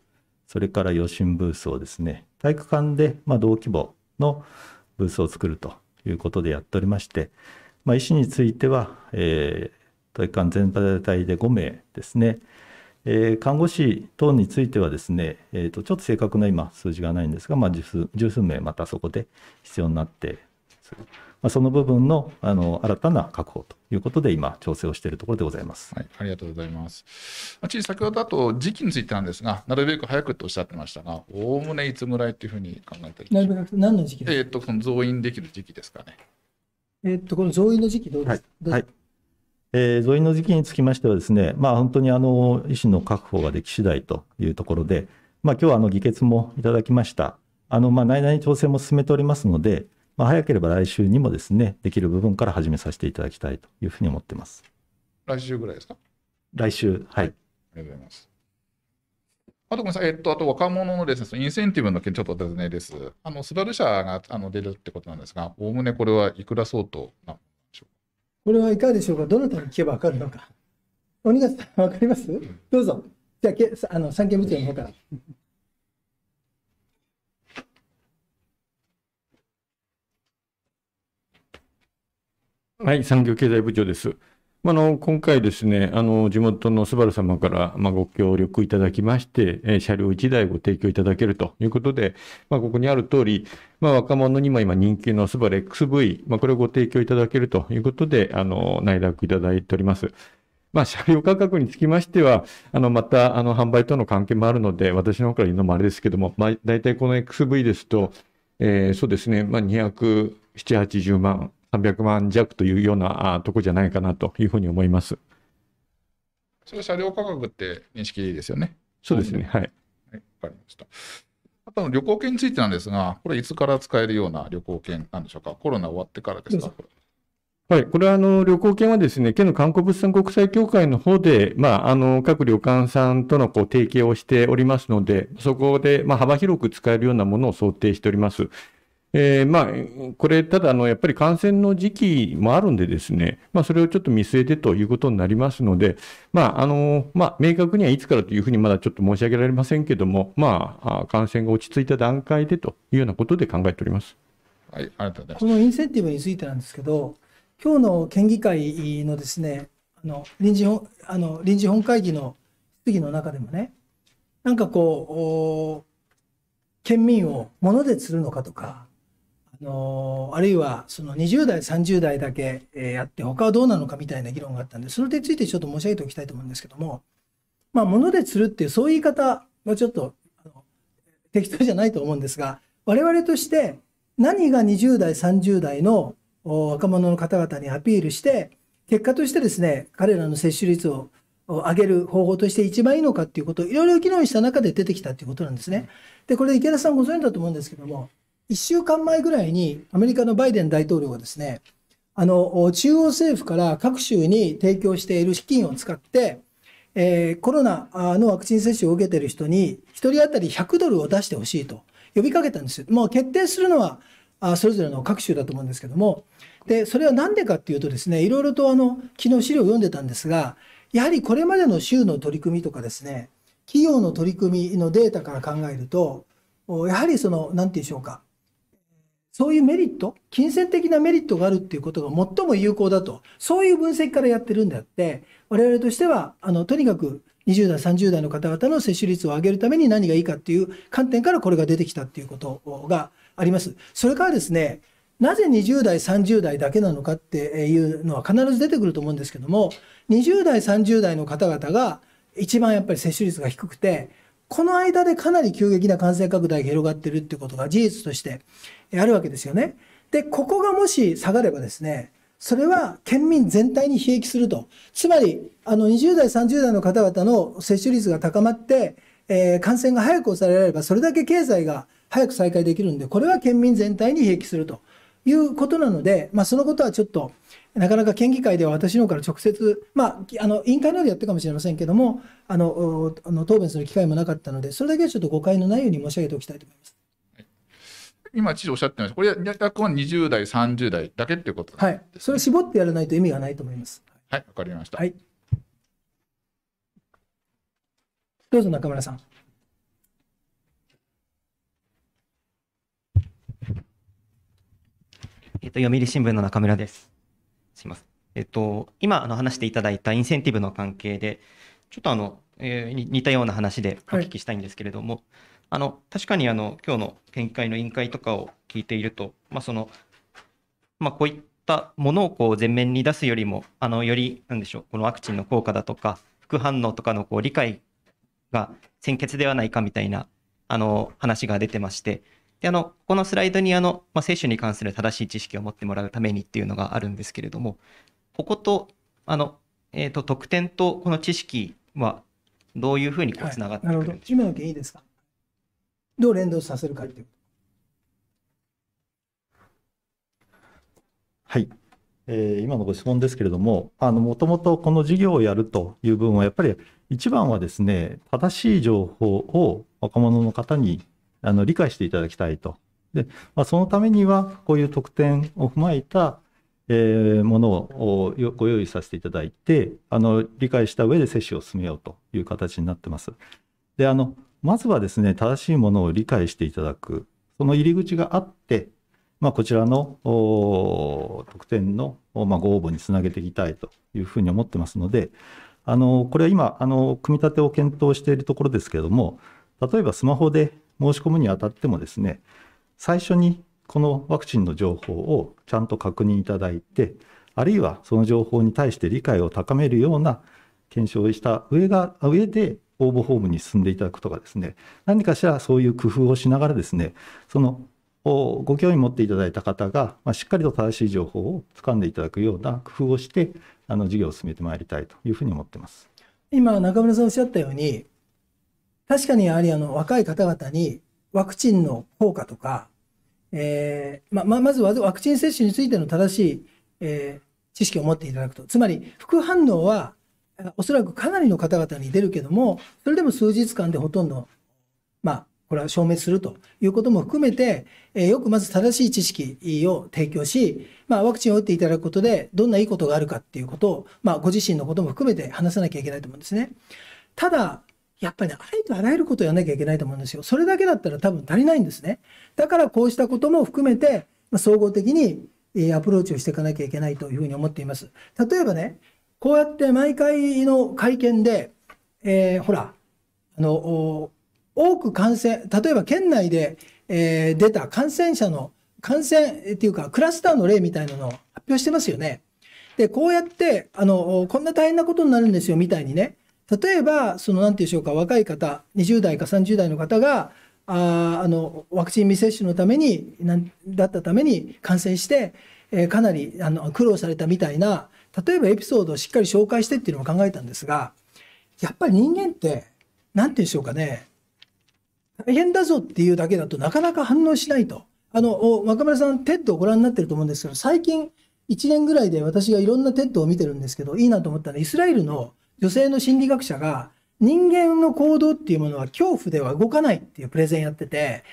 それから予診ブースをですね体育館で、まあ、同規模のブースを作るということでやっておりまして、まあ、医師については、えー、体育館全体で5名ですね、えー、看護師等についてはですね、えーとちょっと正確な今数字がないんですが、まあ、十数名またそこで必要になってする、まあ、その部分のあの新たな確保ということで、今、調整をしているところでございます、はい、ありがとうございます。まあ、ち先ほどだと、時期についてなんですが、なるべく早くとおっしゃってましたが、おおむねいつぐらいというふうに考えてなるべく何の時期ですか、えー、っとこの増員できる時期ですかね。えー、っとこの増員の時期、どうですか、はい、はいえー、増員の時期につきましてはですね、まあ、本当にあの医師の確保ができ次第というところで、まあ今日はあの議決もいただきました。あのまあ内々に調整も進めておりますので、まあ、早ければ来週にもですね、できる部分から始めさせていただきたいというふうに思ってます。来週ぐらいですか来週、はい。ありがとうございます。あとごめんなさい、えっと、あと若者のですね、そのインセンティブの件、ちょっとお尋ねです。あの、スバル社があの出るってことなんですが、おおむねこれはいくら相当なんでしょうこれはいかがでしょうか、どなたに聞けば分かるのか。鬼がさん、分かりますどうぞ。じゃあ、けあの産経部長の方から。はい、産業経済部長です。あの今回ですね、あの地元のスバル様から、まあ、ご協力いただきまして、えー、車両1台ご提供いただけるということで、まあ、ここにある通り、まあ、若者にも今人気のスバル XV、まあ、これをご提供いただけるということで、あの内諾いただいております。まあ、車両価格につきましては、あの、また、あの、販売との関係もあるので、私の方から言うのもあれですけども、まあ、大体この XV ですと、えー、そうですね、まあ、200、780万300万弱というようなとこじゃないかなというふうに思います。それ車両価格って認識でいいですよね。そうですね、はい。わ、はい、かりました。あとの旅行券についてなんですが、これ、いつから使えるような旅行券なんでしょうか、コロナ終わってからですか。はい、これはあの旅行券はですね、県の観光物産国際協会の方で、まあ、あの各旅館さんとのこう提携をしておりますので、そこでまあ幅広く使えるようなものを想定しております。えー、まあ、これ、ただ、あの、やっぱり感染の時期もあるんでですね、まあ、それをちょっと見据えてということになりますので、まあ、あの、まあ、明確にはいつからというふうにまだちょっと申し上げられませんけども、まあ、感染が落ち着いた段階でというようなことで考えております。はい、ありがとうございます。このインセンティブについてなんですけど、今日の県議会のですね、あの、臨時本、あの、臨時本会議の質疑の中でもね、なんかこう、県民を物で釣るのかとか、のあるいはその20代30代だけやって他はどうなのかみたいな議論があったんでそれについてちょっと申し上げておきたいと思うんですけどもまあ物で釣るっていうそういう言い方はちょっと適当じゃないと思うんですが我々として何が20代30代の若者の方々にアピールして結果としてですね彼らの接種率を上げる方法として一番いいのかっていうことをいろいろ議論した中で出てきたっていうことなんですね。でこれ池田さんご存知だと思うんですけども1週間前ぐらいにアメリカのバイデン大統領がですね、あの、中央政府から各州に提供している資金を使って、えー、コロナのワクチン接種を受けている人に1人当たり100ドルを出してほしいと呼びかけたんですよ。もう決定するのはあそれぞれの各州だと思うんですけども。で、それは何でかっていうとですね、いろいろとあの、昨日資料を読んでたんですが、やはりこれまでの州の取り組みとかですね、企業の取り組みのデータから考えると、やはりその、なんて言うんでしょうか、そういうメリット、金銭的なメリットがあるっていうことが最も有効だと、そういう分析からやってるんであって、我々としては、あの、とにかく20代、30代の方々の接種率を上げるために何がいいかっていう観点からこれが出てきたっていうことがあります。それからですね、なぜ20代、30代だけなのかっていうのは必ず出てくると思うんですけども、20代、30代の方々が一番やっぱり接種率が低くて、この間でかなり急激な感染拡大が広がってるってことが事実としてあるわけですよね。で、ここがもし下がればですね、それは県民全体に悲劇すると。つまり、あの、20代、30代の方々の接種率が高まって、えー、感染が早く抑えられれば、それだけ経済が早く再開できるんで、これは県民全体に兵役すると。いうことなので、まあ、そのことはちょっと、なかなか県議会では私の方から直接、まあ、あの委員会などでやってるかもしれませんけども、あのあの答弁する機会もなかったので、それだけはちょっと誤解のないように申し上げておきたいと思います。今、知事おっしゃってました、これ、約は20代、30代だけっていうこと、ね、はい、それを絞ってやらないと意味がないと思います。はい、わかりました。はい、どうぞ中村さん。えっと、読売新聞の中村です。すません。えっと、今あの話していただいたインセンティブの関係で、ちょっとあの、えー、似たような話でお聞きしたいんですけれども、はい、あの確かにあの今日の見解の委員会とかを聞いていると、まあそのまあ、こういったものをこう前面に出すよりも、あのよりなんでしょう、このワクチンの効果だとか、副反応とかのこう理解が先決ではないかみたいなあの話が出てまして、で、あの、このスライドにあの、まあ、接種に関する正しい知識を持ってもらうためにっていうのがあるんですけれども、ここと、あの、えっ、ー、と、特典とこの知識はどういうふうにこうつながってくるんでしょはい、今の件いいですかどう連動させるかっていう。はい。えー、今のご質問ですけれども、もともとこの事業をやるという部分は、やっぱり一番はですね、正しい情報を若者の方にあの理解していただきたいと。で、まあ、そのためには、こういう特典を踏まえた、えー、ものをご用意させていただいて、あの理解した上で接種を進めようという形になってます。で、あのまずはですね、正しいものを理解していただく、その入り口があって、まあ、こちらの特典の、まあ、ご応募につなげていきたいというふうに思ってますので、あのこれは今あの、組み立てを検討しているところですけれども、例えばスマホで申し込むにあたってもですね、最初にこのワクチンの情報をちゃんと確認いただいて、あるいはその情報に対して理解を高めるような検証をした上が上で応募フォームに進んでいただくとかですね、何かしらそういう工夫をしながらですね、そのご興味持っていただいた方が、まあ、しっかりと正しい情報をつかんでいただくような工夫をして、あの事業を進めてまいりたいというふうに思ってます。今中村さんおっしゃったように確かにやはりあの若い方々にワクチンの効果とか、えー、まままずワクチン接種についての正しい、えー、知識を持っていただくとつまり副反応はおそらくかなりの方々に出るけどもそれでも数日間でほとんどまあこれは消滅するということも含めて、えー、よくまず正しい知識を提供し、まあ、ワクチンを打っていただくことでどんないいことがあるかっていうことを、まあ、ご自身のことも含めて話さなきゃいけないと思うんですね。ただやっぱりね、ありとあらゆることをやんなきゃいけないと思うんですよ。それだけだったら多分足りないんですね。だからこうしたことも含めて、総合的にアプローチをしていかなきゃいけないというふうに思っています。例えばね、こうやって毎回の会見で、えー、ほら、あの、多く感染、例えば県内で、えー、出た感染者の感染っていうかクラスターの例みたいなのを発表してますよね。で、こうやって、あの、こんな大変なことになるんですよみたいにね、例えば、そのなんていうでしょうか、若い方、20代か30代の方が、ああのワクチン未接種のためになんだったために感染して、えー、かなりあの苦労されたみたいな例えばエピソードをしっかり紹介してっていうのを考えたんですがやっぱり人間ってなんて言うんでしょうかね大変だぞっていうだけだとなかなか反応しないとあの若村さんテッドをご覧になってると思うんですけど最近1年ぐらいで私がいろんなテッドを見てるんですけどいいなと思ったのはイスラエルの女性の心理学者が人間の行動っていうものは恐怖では動かないっていうプレゼンやってて、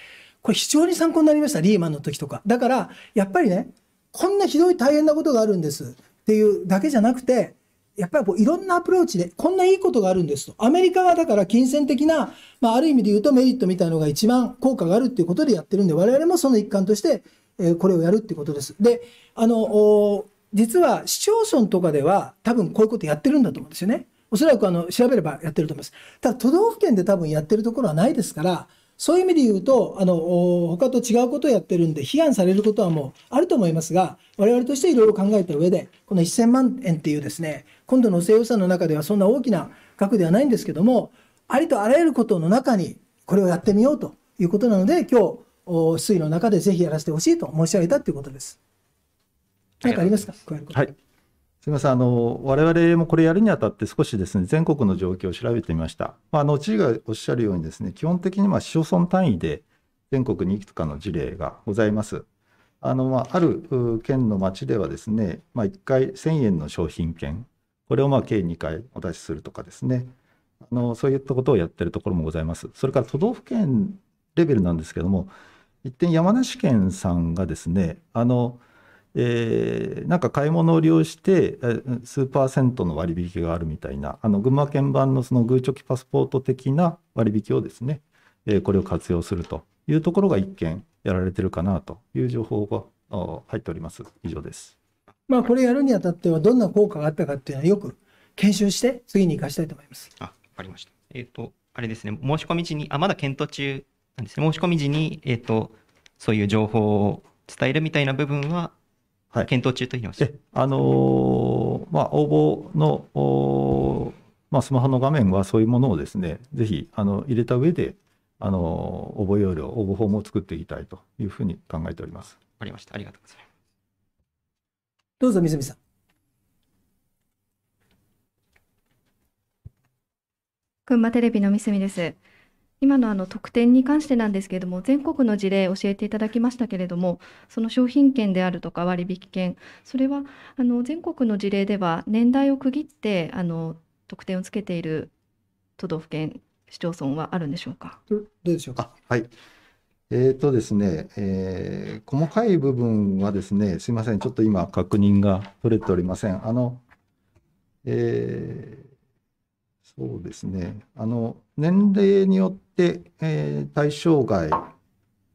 これ非常に参考になりました、リーマンの時とか。だから、やっぱりね、こんなひどい大変なことがあるんですっていうだけじゃなくて、やっぱりこういろんなアプローチで、こんないいことがあるんですと。アメリカはだから金銭的な、まあ、ある意味で言うとメリットみたいのが一番効果があるっていうことでやってるんで、我々もその一環として、えこれをやるってことです。で、あの、実は市町村とかでは多分こういうことやってるんだと思うんですよね。おそらくあの調べればやってると思います。ただ都道府県で多分やってるところはないですから、そういう意味で言うと、あの、他と違うことをやってるんで、批判されることはもうあると思いますが、我々としていろいろ考えた上で、この1000万円っていうですね、今度の補正予算の中ではそんな大きな額ではないんですけども、ありとあらゆることの中に、これをやってみようということなので、今日、推移の中でぜひやらせてほしいと申し上げたということです。何かありますかはい。すみません、あの、我々もこれやるにあたって少しですね、全国の状況を調べてみました。まあ、あの、知事がおっしゃるようにですね、基本的にまあ市町村単位で全国にいくつかの事例がございます。あの、まあ、ある県の町ではですね、まあ、1回1000円の商品券、これをまあ計2回お出しするとかですね、あの、そういったことをやってるところもございます。それから都道府県レベルなんですけども、一点山梨県さんがですね、あの、えー、なんか買い物を利用して数パーセントの割引があるみたいなあの群馬県版のそのグーチョキパスポート的な割引をですね、えー、これを活用するというところが一件やられてるかなという情報が入っております以上です。まあ、これやるにあたってはどんな効果があったかっていうのはよく研修して次に生かしたいと思います。あ、わかりました。えっ、ー、とあれですね申し込み時にあまだ検討中なんですね申し込み時にえっ、ー、とそういう情報を伝えるみたいな部分ははい、検討中と言います。あのー、まあ、応募の、お、まあ、スマホの画面はそういうものをですね、ぜひあの入れた上で、あの応募要領、応募フォームを作っていきたいというふうに考えております。わかりました。ありがとうございます。どうぞ、みずみさん。群馬テレビのみ三みです。今のあの特典に関してなんですけれども、全国の事例教えていただきましたけれども、その商品券であるとか割引券、それはあの全国の事例では年代を区切ってあの特典をつけている都道府県市町村はあるんでしょうか。どうでしょうか。はい。えーとですね、えー、細かい部分はですね、すみません、ちょっと今確認が取れておりません。あの、えー、そうですね、あの年齢によってて、えー、対象外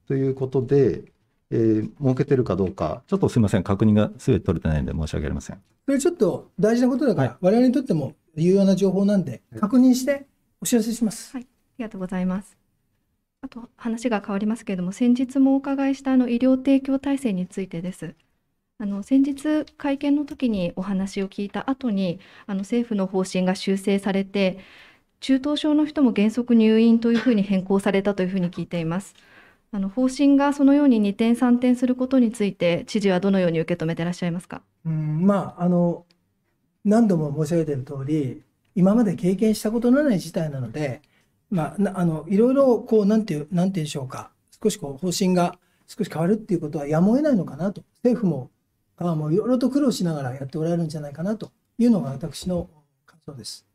ということで、えー、設けてるかどうか、ちょっとすみません、確認がすべて取れてないんで申し訳ありません。それちょっと大事なことだから、はい、我々にとっても有用な情報なんで、確認してお知らせします。はい、ありがとうございます。あと話が変わりますけれども、先日もお伺いしたあの医療提供体制についてです。あの先日会見の時にお話を聞いた後にあの政府の方針が修正されて中等症の人も原則入院というふうに変更されたというふうに聞いています。あの方針がそのように二転三転することについて、知事はどのように受け止めていらっしゃいますか。うん、まあ、あの、何度も申し上げている通り、今まで経験したことのない事態なので。まあ、あの、いろいろ、こう、なんていう、なんていうんでしょうか。少しこう方針が少し変わるっていうことはやむを得ないのかなと、政府も、あもういろいろと苦労しながらやっておられるんじゃないかなというのが私の感想です。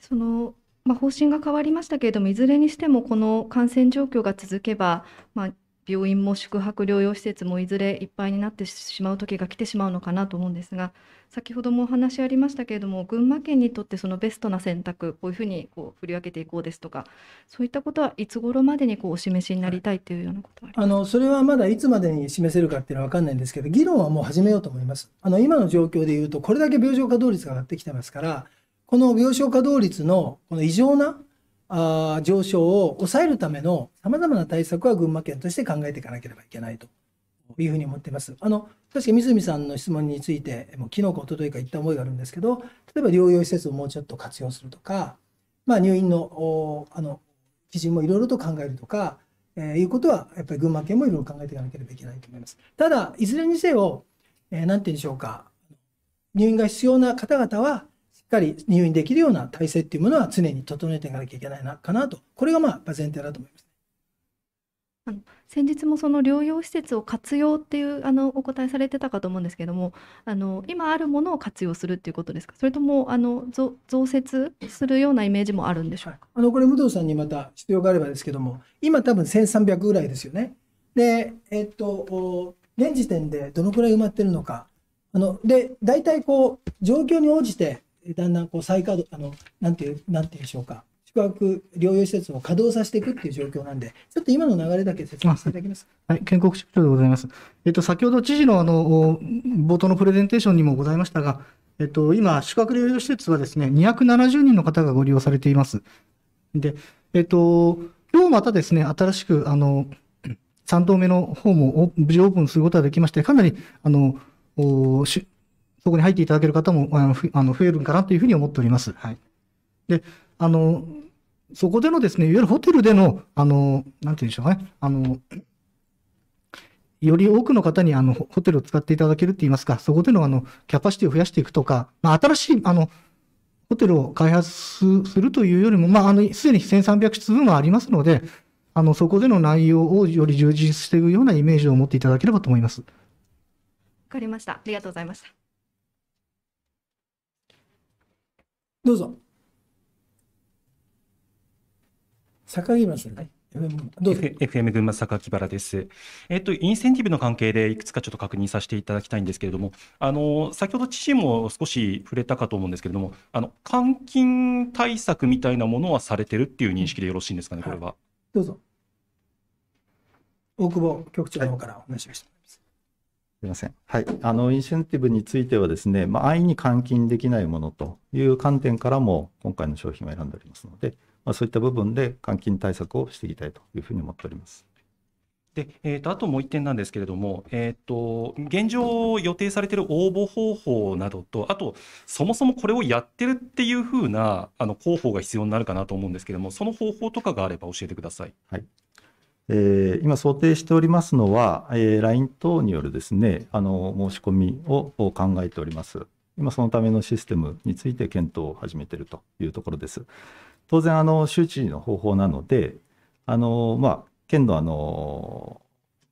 その、まあ、方針が変わりましたけれども、いずれにしてもこの感染状況が続けば、まあ、病院も宿泊療養施設もいずれいっぱいになってしまう時が来てしまうのかなと思うんですが、先ほどもお話ありましたけれども、群馬県にとってそのベストな選択、こういうふうにこう振り分けていこうですとか、そういったことはいつ頃までにこうお示しになりたいというようなことはあのそれはまだいつまでに示せるかっていうのは分かんないんですけど、議論はもう始めようと思います。あの今の状況でいうと、これだけ病状化動率が上がってきてますから、この病床稼働率のこの異常なあ上昇を抑えるためのさまざまな対策は群馬県として考えていかなければいけないというふうに思っています。あの確か三角さんの質問についてもう昨日か一昨日か言った思いがあるんですけど例えば療養施設をもうちょっと活用するとか、まあ、入院のあの基準もいろいろと考えるとか、えー、いうことはやっぱり群馬県もいろいろ考えていかなければいけないと思います。ただいずれにせよ何、えー、て言うんでしょうか入院が必要な方々はっかり入院できるような体制っていうものは常に整えていかなきゃいけないなかなと、これがまあ前提だと思います。あの先日もその療養施設を活用っていうあのお答えされてたかと思うんですけどもあの今あるものを活用するっていうことですかそれともあの増増設するようなイメージもあるんでしょうか、あのこれ武藤さんにまた必要があればですけども今多分1300ぐらいですよね。でえっと現時点でどのくらい埋まってるのかあので大体こう状況に応じてだんだんこう再稼働、あの、なんていう、なんていうんでしょうか。宿泊療養施設を稼働させていくっていう状況なんで、ちょっと今の流れだけ説明していただきます。はい、建国宿長でございます。えっと、先ほど知事のあの、冒頭のプレゼンテーションにもございましたが、えっと、今、宿泊療養施設はですね、270人の方がご利用されています。で、えっと、今日またですね、新しく、あの、3棟目の方も無事オープンすることができまして、かなり、あの、しそこに入っていただける方もあのあの増えるかなというふうに思っております。はい、であのそこでのですね、いわゆるホテルでの、あの、なんていうんでしょうね、あの、より多くの方にあのホテルを使っていただけるといいますか、そこでのあのキャパシティを増やしていくとか、まあ、新しいあのホテルを開発するというよりも、まあ、あの、すでに1300室分はありますので、あの、そこでの内容をより充実していくようなイメージを持っていただければと思います。わかりました。ありがとうございました。どうぞ。坂木さん。はいどうぞ FM 群馬榊原です、えっと、インセンティブの関係でいくつかちょっと確認させていただきたいんですけれども、あの先ほど知事も少し触れたかと思うんですけれども、あの監禁対策みたいなものはされてるっていう認識でよろしいんですかね、これは。はい、どうぞ、大久保局長の方からお願いしました。はいすみません。はい。あの、インセンティブについてはですね、まあ、安易に換金できないものという観点からも、今回の商品を選んでおりますので、まあ、そういった部分で換金対策をしていきたいというふうに思っております。でえーと、あともう1点なんですけれども、えーと、現状予定されている応募方法などと、あと、そもそもこれをやってるっていうふうなあの広報が必要になるかなと思うんですけれども、その方法とかがあれば教えてください。はいえー、今想定しておりますのは、えー、LINE 等によるですね、あの申し込みを考えております。今そのためのシステムについて検討を始めているというところです。当然、あの周知の方法なので、あのまあ、県のあの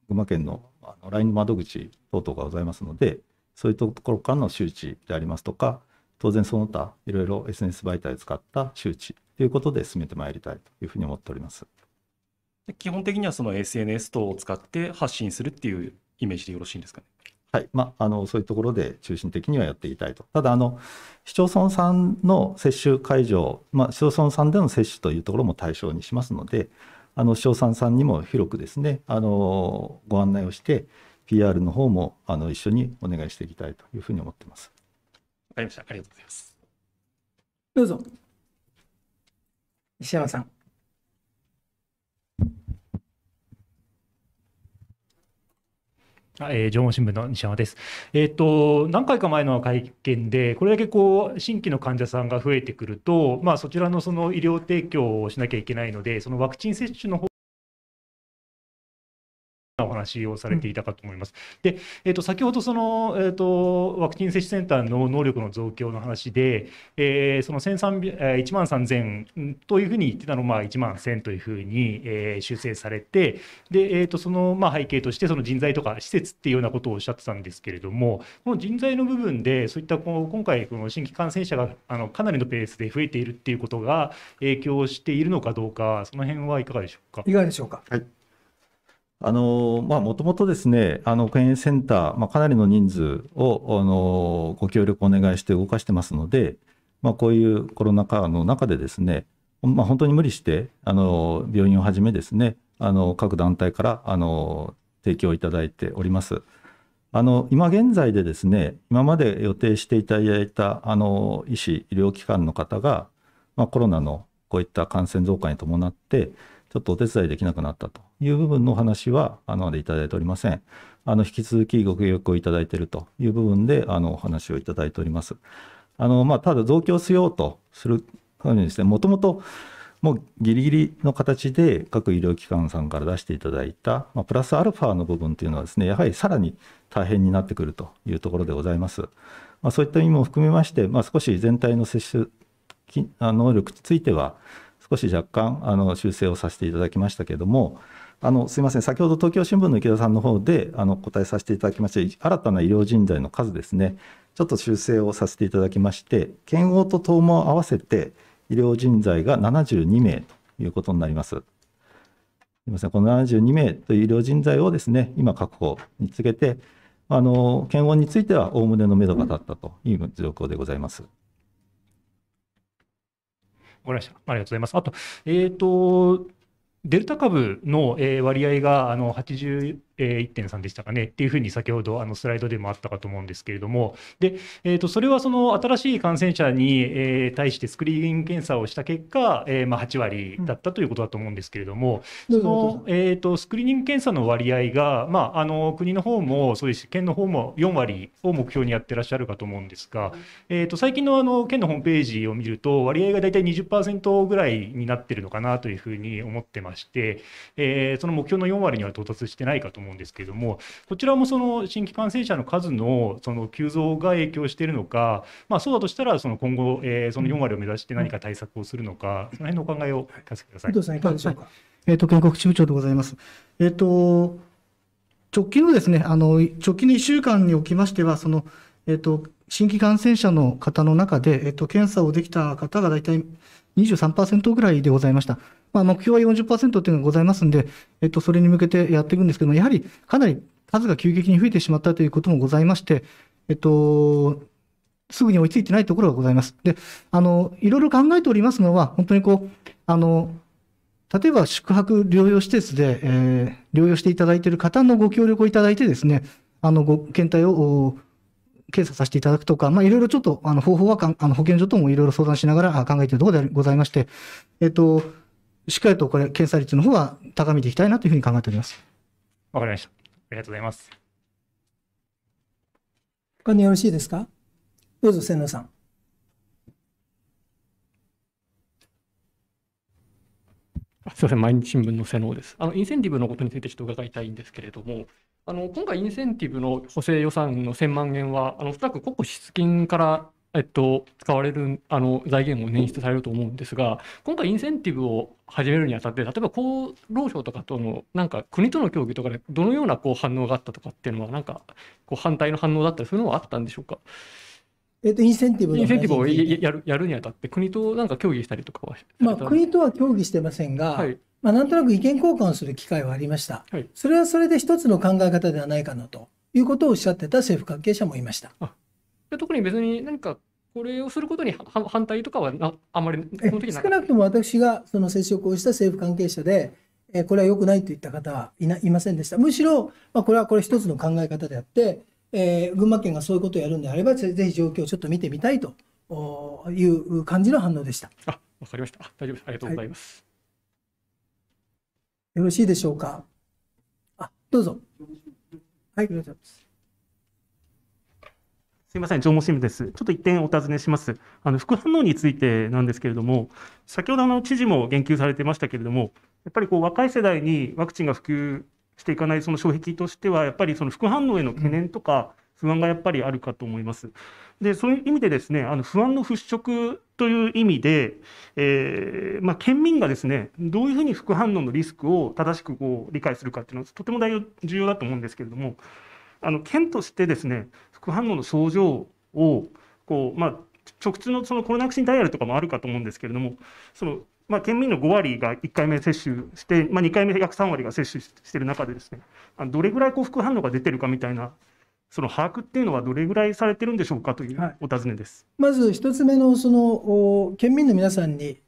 群馬県のあの LINE の窓口等々がございますので、そういうところからの周知でありますとか、当然その他、いろいろ SNS 媒体を使った周知ということで進めてまいりたいというふうに思っております。で基本的にはその SNS 等を使って発信するっていうイメージでよろしいんですかね。はいまあ、あのそういうところで中心的にはやっていきたいと、ただあの、市町村さんの接種会場、まあ、市町村さんでの接種というところも対象にしますので、あの市町村さんにも広くですねあのご案内をして、PR の方もあの一緒にお願いしていきたいというふうに思ってます。わかりました、ありがとうございます。どうぞ、石山さん。えー、縄文新聞の西山です。えっ、ー、と、何回か前の会見で、これだけこう、新規の患者さんが増えてくると、まあ、そちらのその医療提供をしなきゃいけないので、そのワクチン接種の方お話をされていたかと思います。うん、で、えー、と先ほどその、えーと、ワクチン接種センターの能力の増強の話で、えー、その1万3000というふうに言ってたのを、まあ、1万1000というふうに、えー、修正されて、でえー、とその、まあ、背景として、その人材とか施設っていうようなことをおっしゃってたんですけれども、この人材の部分で、そういったこう今回、この新規感染者があのかなりのペースで増えているっていうことが影響しているのかどうか、その辺はいかがでしょうか。いかがでしょうか。はいあの、まあ、もともとですね、あの、検疫センター、まあ、かなりの人数を、あの、ご協力お願いして動かしてますので、まあ、こういうコロナ禍の中でですね、まあ、本当に無理して、あの、病院をはじめですね、あの、各団体から、あの、提供いただいております。あの、今現在でですね、今まで予定していただいた、あの、医師、医療機関の方が、まあ、コロナのこういった感染増加に伴って、ちょっとお手伝いできなくなったという部分の話は、あの、までいただいておりません。あの、引き続きご協力をいただいているという部分で、あの、お話をいただいております。あの、まあ、ただ増強しようとするためにですね、もともと、もうギリギリの形で各医療機関さんから出していただいた、まあ、プラスアルファの部分というのはですね、やはりさらに大変になってくるというところでございます。まあ、そういった意味も含めまして、まあ、少し全体の接種能力については、少し若干あの修正をさせていただきましたけれども、あのすみません、先ほど東京新聞の池田さんの方であの答えさせていただきまして、新たな医療人材の数ですね、ちょっと修正をさせていただきまして、県央と東も合わせて、医療人材が72名ということになります。すみません、この72名という医療人材をですね、今確保につけて、あの検温についてはおおむねのめどが立ったという状況でございます。わかりました。ありがとうございます。あと、えっ、ー、と、デルタ株の割合があの80えー、1.3でしたかねっていうふうに先ほどあのスライドでもあったかと思うんですけれども、でえー、とそれはその新しい感染者に、えー、対してスクリーン検査をした結果、えーまあ、8割だったということだと思うんですけれども、うん、そのえー、とスクリーニング検査の割合が、まあ、あの国の方もそうですし、県の方も4割を目標にやってらっしゃるかと思うんですが、えー、と最近のあの県のホームページを見ると、割合が大体20%ぐらいになってるのかなというふうに思ってまして、えー、その目標の4割には到達してないかと思思うんですけれども、こちらもその新規感染者の数のその急増が影響しているのか、まあ、そうだとしたら、その今後、えー、その4割を目指して何か対策をするのか、その辺のお考えを聞かせてください。どうはい、いかがでしょうか。はい、えっ、ー、と、建国支部長でございます。えっ、ー、と、直近のですね、あの、直近の1週間におきましては、その、えっ、ー、と、新規感染者の方の中で、えっと、検査をできた方が大体23%ぐらいでございました。まあ、目標は40%というのがございますんで、えっと、それに向けてやっていくんですけども、やはりかなり数が急激に増えてしまったということもございまして、えっと、すぐに追いついてないところがございます。で、あの、いろいろ考えておりますのは、本当にこう、あの、例えば宿泊療養施設で、えー、療養していただいている方のご協力をいただいてですね、あの、ご検体を検査させていただくとか、まあ、いろいろちょっと、あの、方法はかん、あの、保健所ともいろいろ相談しながら考えているところでございまして、えっと、しっかりとこれ、検査率の方は高めていきたいなというふうに考えております。わかりました。ありがとうございます。他によろしいですかどうぞ、千野さん。すみません、毎日新聞の瀬能です。あのインセンティブのことについてちょっと伺いたいんですけれども、あの今回、インセンティブの補正予算の1000万円は、あのおそらく国庫支出金からえっと、使われるあの財源を捻出されると思うんですが、今回、インセンティブを始めるにあたって、例えば厚労省とかとの、なんか国との協議とかで、どのようなこう反応があったとかっていうのは、なんかこう反対の反応だったり、そういうのはあったんでしょうか。えっと、インセンティブインセンティブをやるやるにあたって、国となんか協議したりとかはまあ、国とは協議してませんが、はい、まあ、なんとなく意見交換をする機会はありました、はい、それはそれで一つの考え方ではないかなということをおっしゃってた政府関係者もいました。あ特に別に何かこれをすることに反対とかはなあまり少なくとも私がその接触をした政府関係者で、えこれは良くないといった方はいないませんでした。むしろ、まあ、これはこれ一つの考え方であって、えー、群馬県がそういうことをやるんであれば、ぜひ状況をちょっと見てみたいという感じの反応でした。あ、わかりました。大丈夫です。ありがとうございます。はい、よろしいでしょうか。あ、どうぞ。はい、ありがとうございます。すみません、縄文新聞です。ちょっと一点お尋ねします。あの副反応についてなんですけれども、先ほどあの知事も言及されてましたけれども、やっぱりこう若い世代にワクチンが普及していかないその障壁としては、やっぱりその副反応への懸念とか、不安がやっぱりあるかと思います。で、そういう意味でですね、あの不安の払拭という意味で、えー、まあ、県民がですね、どういうふうに副反応のリスクを正しくこう理解するかっていうのはとても大重要だと思うんですけれども、あの県としてですね、副反応の症状をこうまあ、直通のそのコロナワクチンダイヤルとかもあるかと思うんですけれども、そのまあ、県民の5割が1回目接種して、まあ、2回目約3割が接種している中でですね、あのどれぐらい副反応が出てるかみたいな、その把握っていうのはどれぐらいされてるんでしょうかというお尋ねです、はい、まず1つ目のその県民の皆さんに、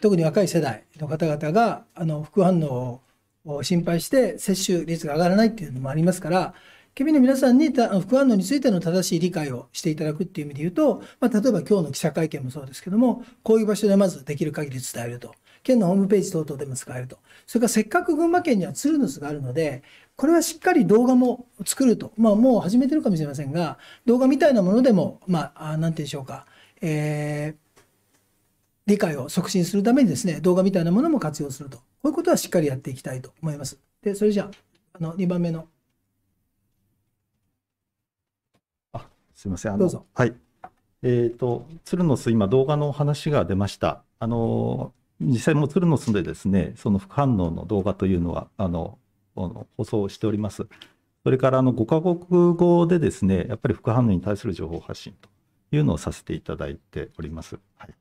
特に若い世代の方々があの副反応を心配して接種率が上がらないっていうのもありますから、君の皆さんに副反応についての正しい理解をしていただくっていう意味で言うと、まあ、例えば今日の記者会見もそうですけども、こういう場所でまずできる限り伝えると。県のホームページ等々でも使えると。それからせっかく群馬県にはツルヌスがあるので、これはしっかり動画も作ると。まあもう始めてるかもしれませんが、動画みたいなものでも、まあ、なんて言うんでしょうか。えー理解を促進するためにですね、動画みたいなものも活用すると。こういうことはしっかりやっていきたいと思います。で、それじゃあ、あの、2番目のすみません。あのどうぞ。はい。えっ、ー、と、鶴の巣、今動画の話が出ました。あの、実際もう鶴の巣でですね、その副反応の動画というのは、あの、放送しております。それからあの5カ国語でですね、やっぱり副反応に対する情報発信というのをさせていただいております。はい、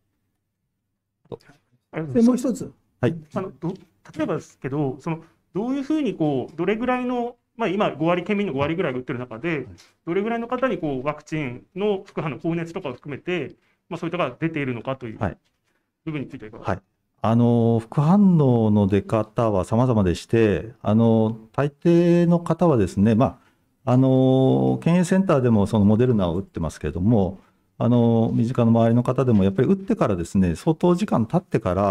でもう一つ、はい、あの例えばですけど、そのどういうふうにこうどれぐらいのまあ、今5割、県民の5割ぐらいが打ってる中で、どれぐらいの方にこうワクチンの副反応、高熱とかを含めて、まあ、そういったが出ているのかという部分についていかがはい、あの副反応の出方は様々でして、あの大抵の方はですね、まあ、あの検疫センターでもそのモデルナを打ってますけれども、あの身近の周りの方でもやっぱり打ってからですね、相当時間経ってから、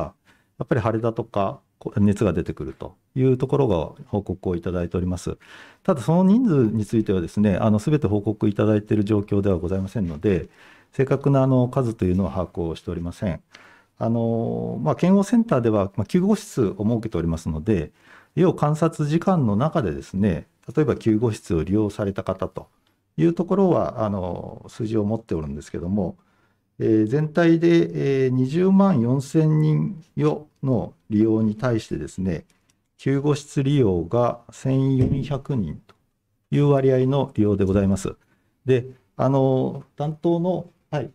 やっぱり腫れだとか、熱が出てくるというところが報告をいただいております。ただ、その人数についてはですね、すべて報告いただいている状況ではございませんので、正確なあの数というのは把握をしておりません。あのまあ、センターでは、救護室を設けておりますので、要観察時間の中でですね、例えば救護室を利用された方というところは、あの数字を持っておるんですけども、えー、全体で、20万4000人余の利用に対してですね、救護室利用が1400人という割合の利用でございます。で、あの、担当の、はい。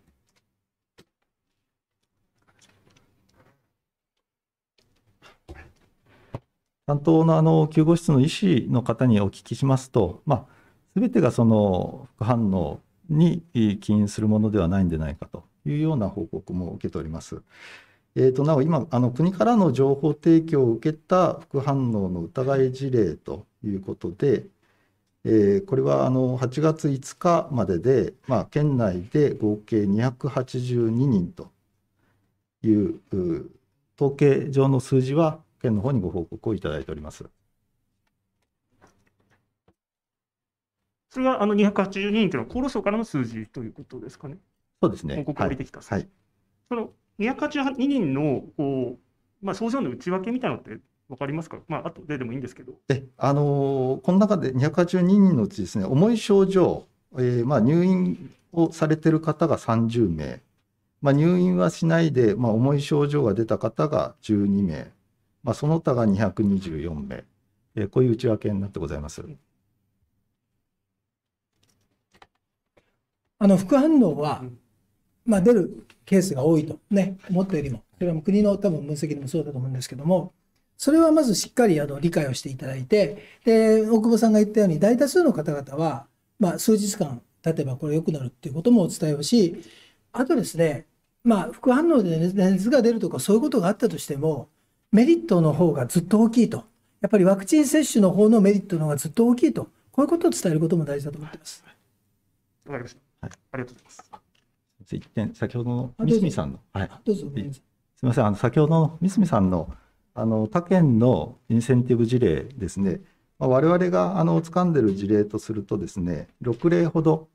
担当のあの救護室の医師の方にお聞きしますと、まあ、全てがその副反応に起因するものではないんじゃないかというような報告も受けております。えーと、なお今あの国からの情報提供を受けた副反応の疑い事例ということで、えー、これはあの8月5日までで、まあ、県内で合計282人というう統計上の数字は県の方にご報告をいただいております。それはあの282人というのは厚労省からの数字ということですかね。そうですね。報告が出てきた、はい、その282人のこう、まあ、症状の内訳みたいなのって分かりますか、まあ後ででもいいんですけど。えあのー、この中で282人のうちですね重い症状、えー、まあ、入院をされてる方が30名、まあ、入院はしないで、まあ、重い症状が出た方が12名、まあ、その他が224名、えー、こういう内訳になってございます。あの副反応は、うんまあ、出るケースが多いと、ね、思ったよりも、それは国の多分分析でもそうだと思うんですけども、それはまずしっかりあの理解をしていただいて、で、大久保さんが言ったように、大多数の方々は、まあ、数日間経てばこれ良くなるっていうこともお伝えをし、あとですね、まあ、副反応で熱が出るとかそういうことがあったとしても、メリットの方がずっと大きいと。やっぱりワクチン接種の方のメリットの方がずっと大きいと。こういうことを伝えることも大事だと思ってます。わかりました。はい、ありがとうございます。一点、先ほどの三角さんの、はい、どうぞすみません、あの先ほどの三角さんのあの他県のインセンティブ事例ですね、まあ、我々があの掴んでる事例とするとですね、6例ほど、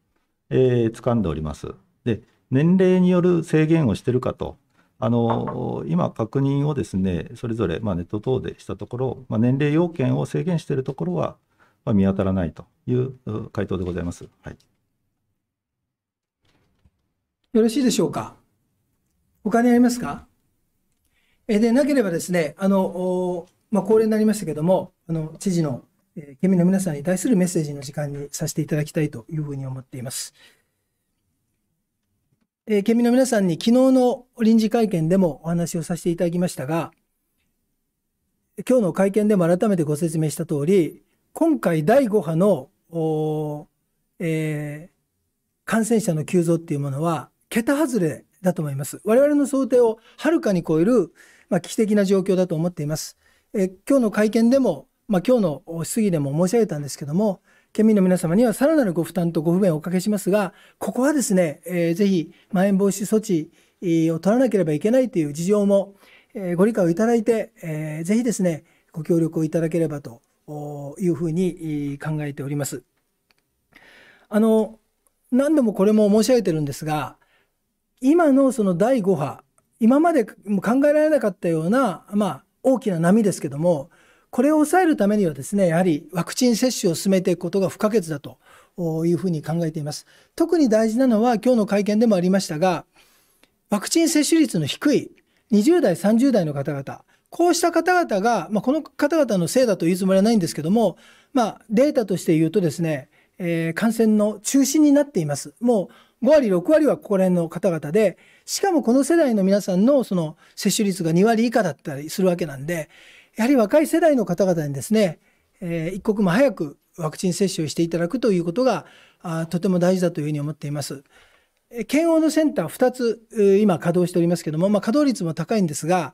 えー、掴んでおります。で、年齢による制限をしているかと、あの今、確認をですねそれぞれ、まあ、ネット等でしたところ、まあ、年齢要件を制限しているところは、まあ、見当たらないという回答でございます。はいよろしいでしょうか他にありますかえで、なければですね、あの、まあ、恒例になりましたけども、あの、知事の、えー、県民の皆さんに対するメッセージの時間にさせていただきたいというふうに思っています。えー、県民の皆さんに昨日の臨時会見でもお話をさせていただきましたが、今日の会見でも改めてご説明した通り、今回第5波の、えー、感染者の急増っていうものは、桁外れだと思います。我々の想定をはるかに超える、まあ、危機的な状況だと思っています。え今日の会見でも、まあ、今日の質疑でも申し上げたんですけども、県民の皆様にはさらなるご負担とご不便をおかけしますが、ここはですね、えー、ぜひ、まん延防止措置を取らなければいけないという事情も、えー、ご理解をいただいて、えー、ぜひですね、ご協力をいただければというふうに考えております。あの、何度もこれも申し上げてるんですが、今のその第5波今まで考えられなかったような、まあ、大きな波ですけどもこれを抑えるためにはですねやはりワクチン接種を進めていくことが不可欠だというふうに考えています特に大事なのは今日の会見でもありましたがワクチン接種率の低い20代30代の方々こうした方々が、まあ、この方々のせいだというつもりはないんですけども、まあ、データとして言うとですねえー、感染の中心になっています。もう5割、6割はここら辺の方々で、しかもこの世代の皆さんのその接種率が2割以下だったりするわけなんで、やはり若い世代の方々にですね、えー、一刻も早くワクチン接種をしていただくということがあとても大事だというふうに思っています。検温のセンター2つ今稼働しておりますけども、まあ、稼働率も高いんですが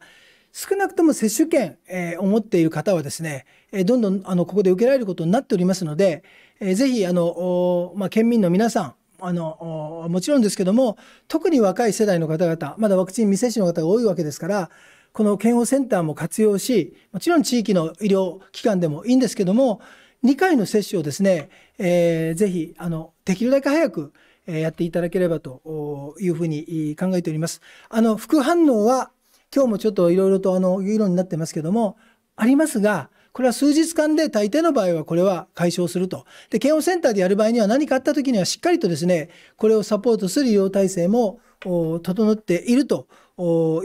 少なくとも接種券、えー、を持っている方はですね、えどんどんあのここで受けられることになっておりますので、えー、ぜひあの、まあ、県民の皆さんあのもちろんですけども特に若い世代の方々まだワクチン未接種の方が多いわけですからこの健康センターも活用しもちろん地域の医療機関でもいいんですけども2回の接種をですね、えー、ぜひあのできるだけ早くやっていただければというふうに考えております。あの副反応は今日もちょっといろいろとあの議論になってますけどもありますがこれは数日間で大抵の場合はこれは解消すると。で、検温センターでやる場合には何かあった時にはしっかりとですね、これをサポートする医療体制も整っていると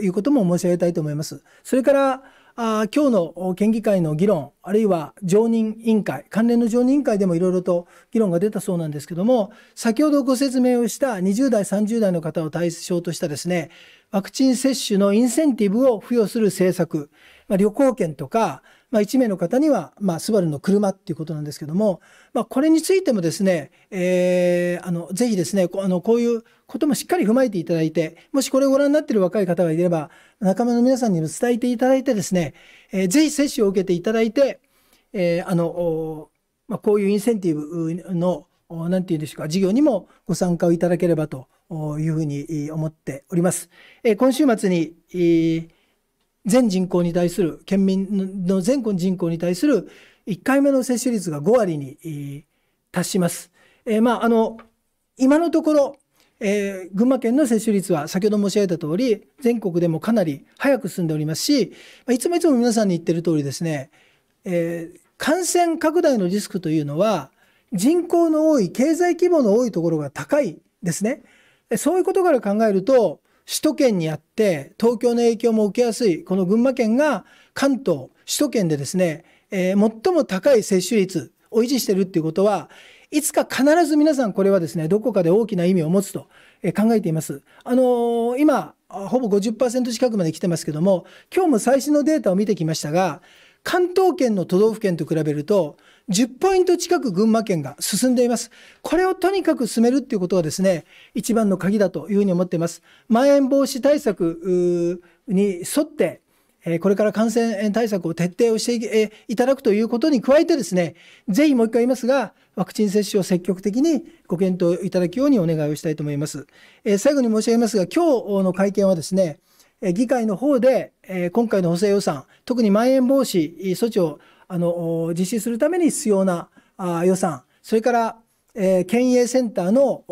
いうことも申し上げたいと思います。それから、あ今日の県議会の議論、あるいは常任委員会、関連の常任委員会でもいろいろと議論が出たそうなんですけども、先ほどご説明をした20代、30代の方を対象としたですね、ワクチン接種のインセンティブを付与する政策、まあ、旅行券とか、まあ、1名の方には、まあ、スバルの車っていうことなんですけども、まあ、これについてもですね、えー、あのぜひですねこあのこういうこともしっかり踏まえていただいてもしこれをご覧になっている若い方がいれば仲間の皆さんにも伝えていただいてですね、えー、ぜひ接種を受けていただいて、えー、あのまあ、こういうインセンティブの何て言うんでしょうか事業にもご参加をいただければというふうに思っております。え今週末に、全人口に対する、県民の全人口に対する1回目の接種率が5割に達します。えー、まあ、あの、今のところ、えー、群馬県の接種率は先ほど申し上げた通り、全国でもかなり早く進んでおりますし、いつもいつも皆さんに言ってる通りですね、えー、感染拡大のリスクというのは、人口の多い、経済規模の多いところが高いですね。そういうことから考えると、首都圏にあって東京の影響も受けやすいこの群馬県が関東首都圏でですね、えー、最も高い接種率を維持しているっていうことはいつか必ず皆さんこれはですねどこかで大きな意味を持つと考えています。あのー、今ほぼ50%近くまで来てますけども今日も最新のデータを見てきましたが関東圏の都道府県と比べると10ポイント近く群馬県が進んでいます。これをとにかく進めるっていうことはですね、一番の鍵だというふうに思っています。まん延防止対策に沿って、これから感染対策を徹底をしていただくということに加えてですね、ぜひもう一回言いますが、ワクチン接種を積極的にご検討いただくようにお願いをしたいと思います。最後に申し上げますが、今日の会見はですね、議会の方で今回の補正予算、特にまん延防止措置をあの実施するために必要なあ予算それから、え県営センターの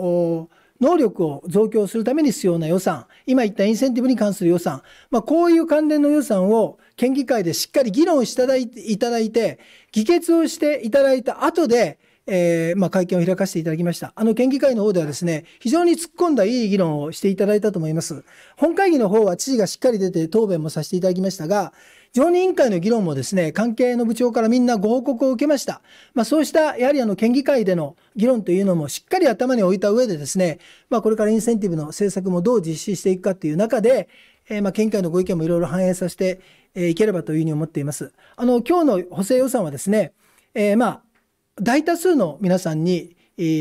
能力を増強するために必要な予算今言ったインセンティブに関する予算、まあ、こういう関連の予算を県議会でしっかり議論していただいて議決をしていただいた後でえーまあ、会見を開かせていただきました。あの県議会の方ではですね、非常に突っ込んだいい議論をしていただいたと思います。本会議の方は知事がしっかり出て答弁もさせていただきましたが、常任委員会の議論もですね、関係の部長からみんなご報告を受けました。まあ、そうした、やはりあの、県議会での議論というのもしっかり頭に置いた上でですね、まあ、これからインセンティブの政策もどう実施していくかという中で、えー、まあ、県議会のご意見もいろいろ反映させていければというふうに思っています。あの、今日の補正予算はですね、えー、まあ、大多数の皆さんに、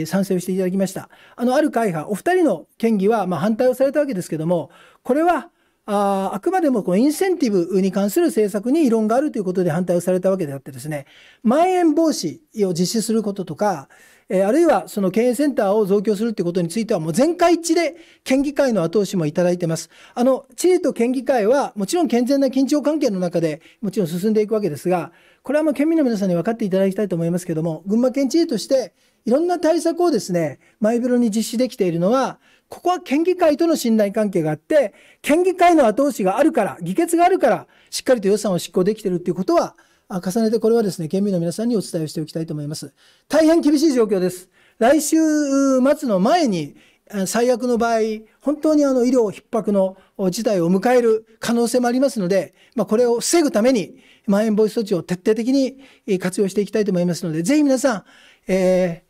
賛成をしていただきました。あの、ある会派、お二人の県議は、まあ、反対をされたわけですけども、これは、ああくまでもこのインセンティブに関する政策に異論があるということで反対をされたわけであってですね、まん延防止を実施することとか、えー、あるいはその経営センターを増強するということについてはもう全会一致で県議会の後押しもいただいてます。あの、地理と県議会はもちろん健全な緊張関係の中でもちろん進んでいくわけですが、これはもう県民の皆さんに分かっていただきたいと思いますけども、群馬県知事としていろんな対策をですね、マイブロに実施できているのは、ここは県議会との信頼関係があって、県議会の後押しがあるから、議決があるから、しっかりと予算を執行できているということは、重ねてこれはですね、県民の皆さんにお伝えをしておきたいと思います。大変厳しい状況です。来週末の前に、最悪の場合、本当にあの医療逼迫の事態を迎える可能性もありますので、まあ、これを防ぐために、まん延防止措置を徹底的に活用していきたいと思いますので、ぜひ皆さん、え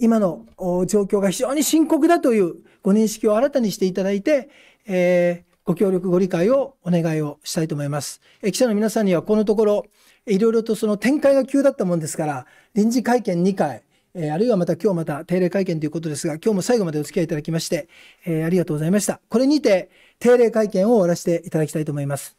ー、今の状況が非常に深刻だというご認識を新たにしていただいて、えー、ご協力、ご理解をお願いをしたいと思います。記者の皆さんにはこのところ、いろいろとその展開が急だったもんですから、臨時会見2回、えー、あるいはまた今日また定例会見ということですが、今日も最後までお付き合いいただきまして、えー、ありがとうございました。これにて定例会見を終わらせていただきたいと思います。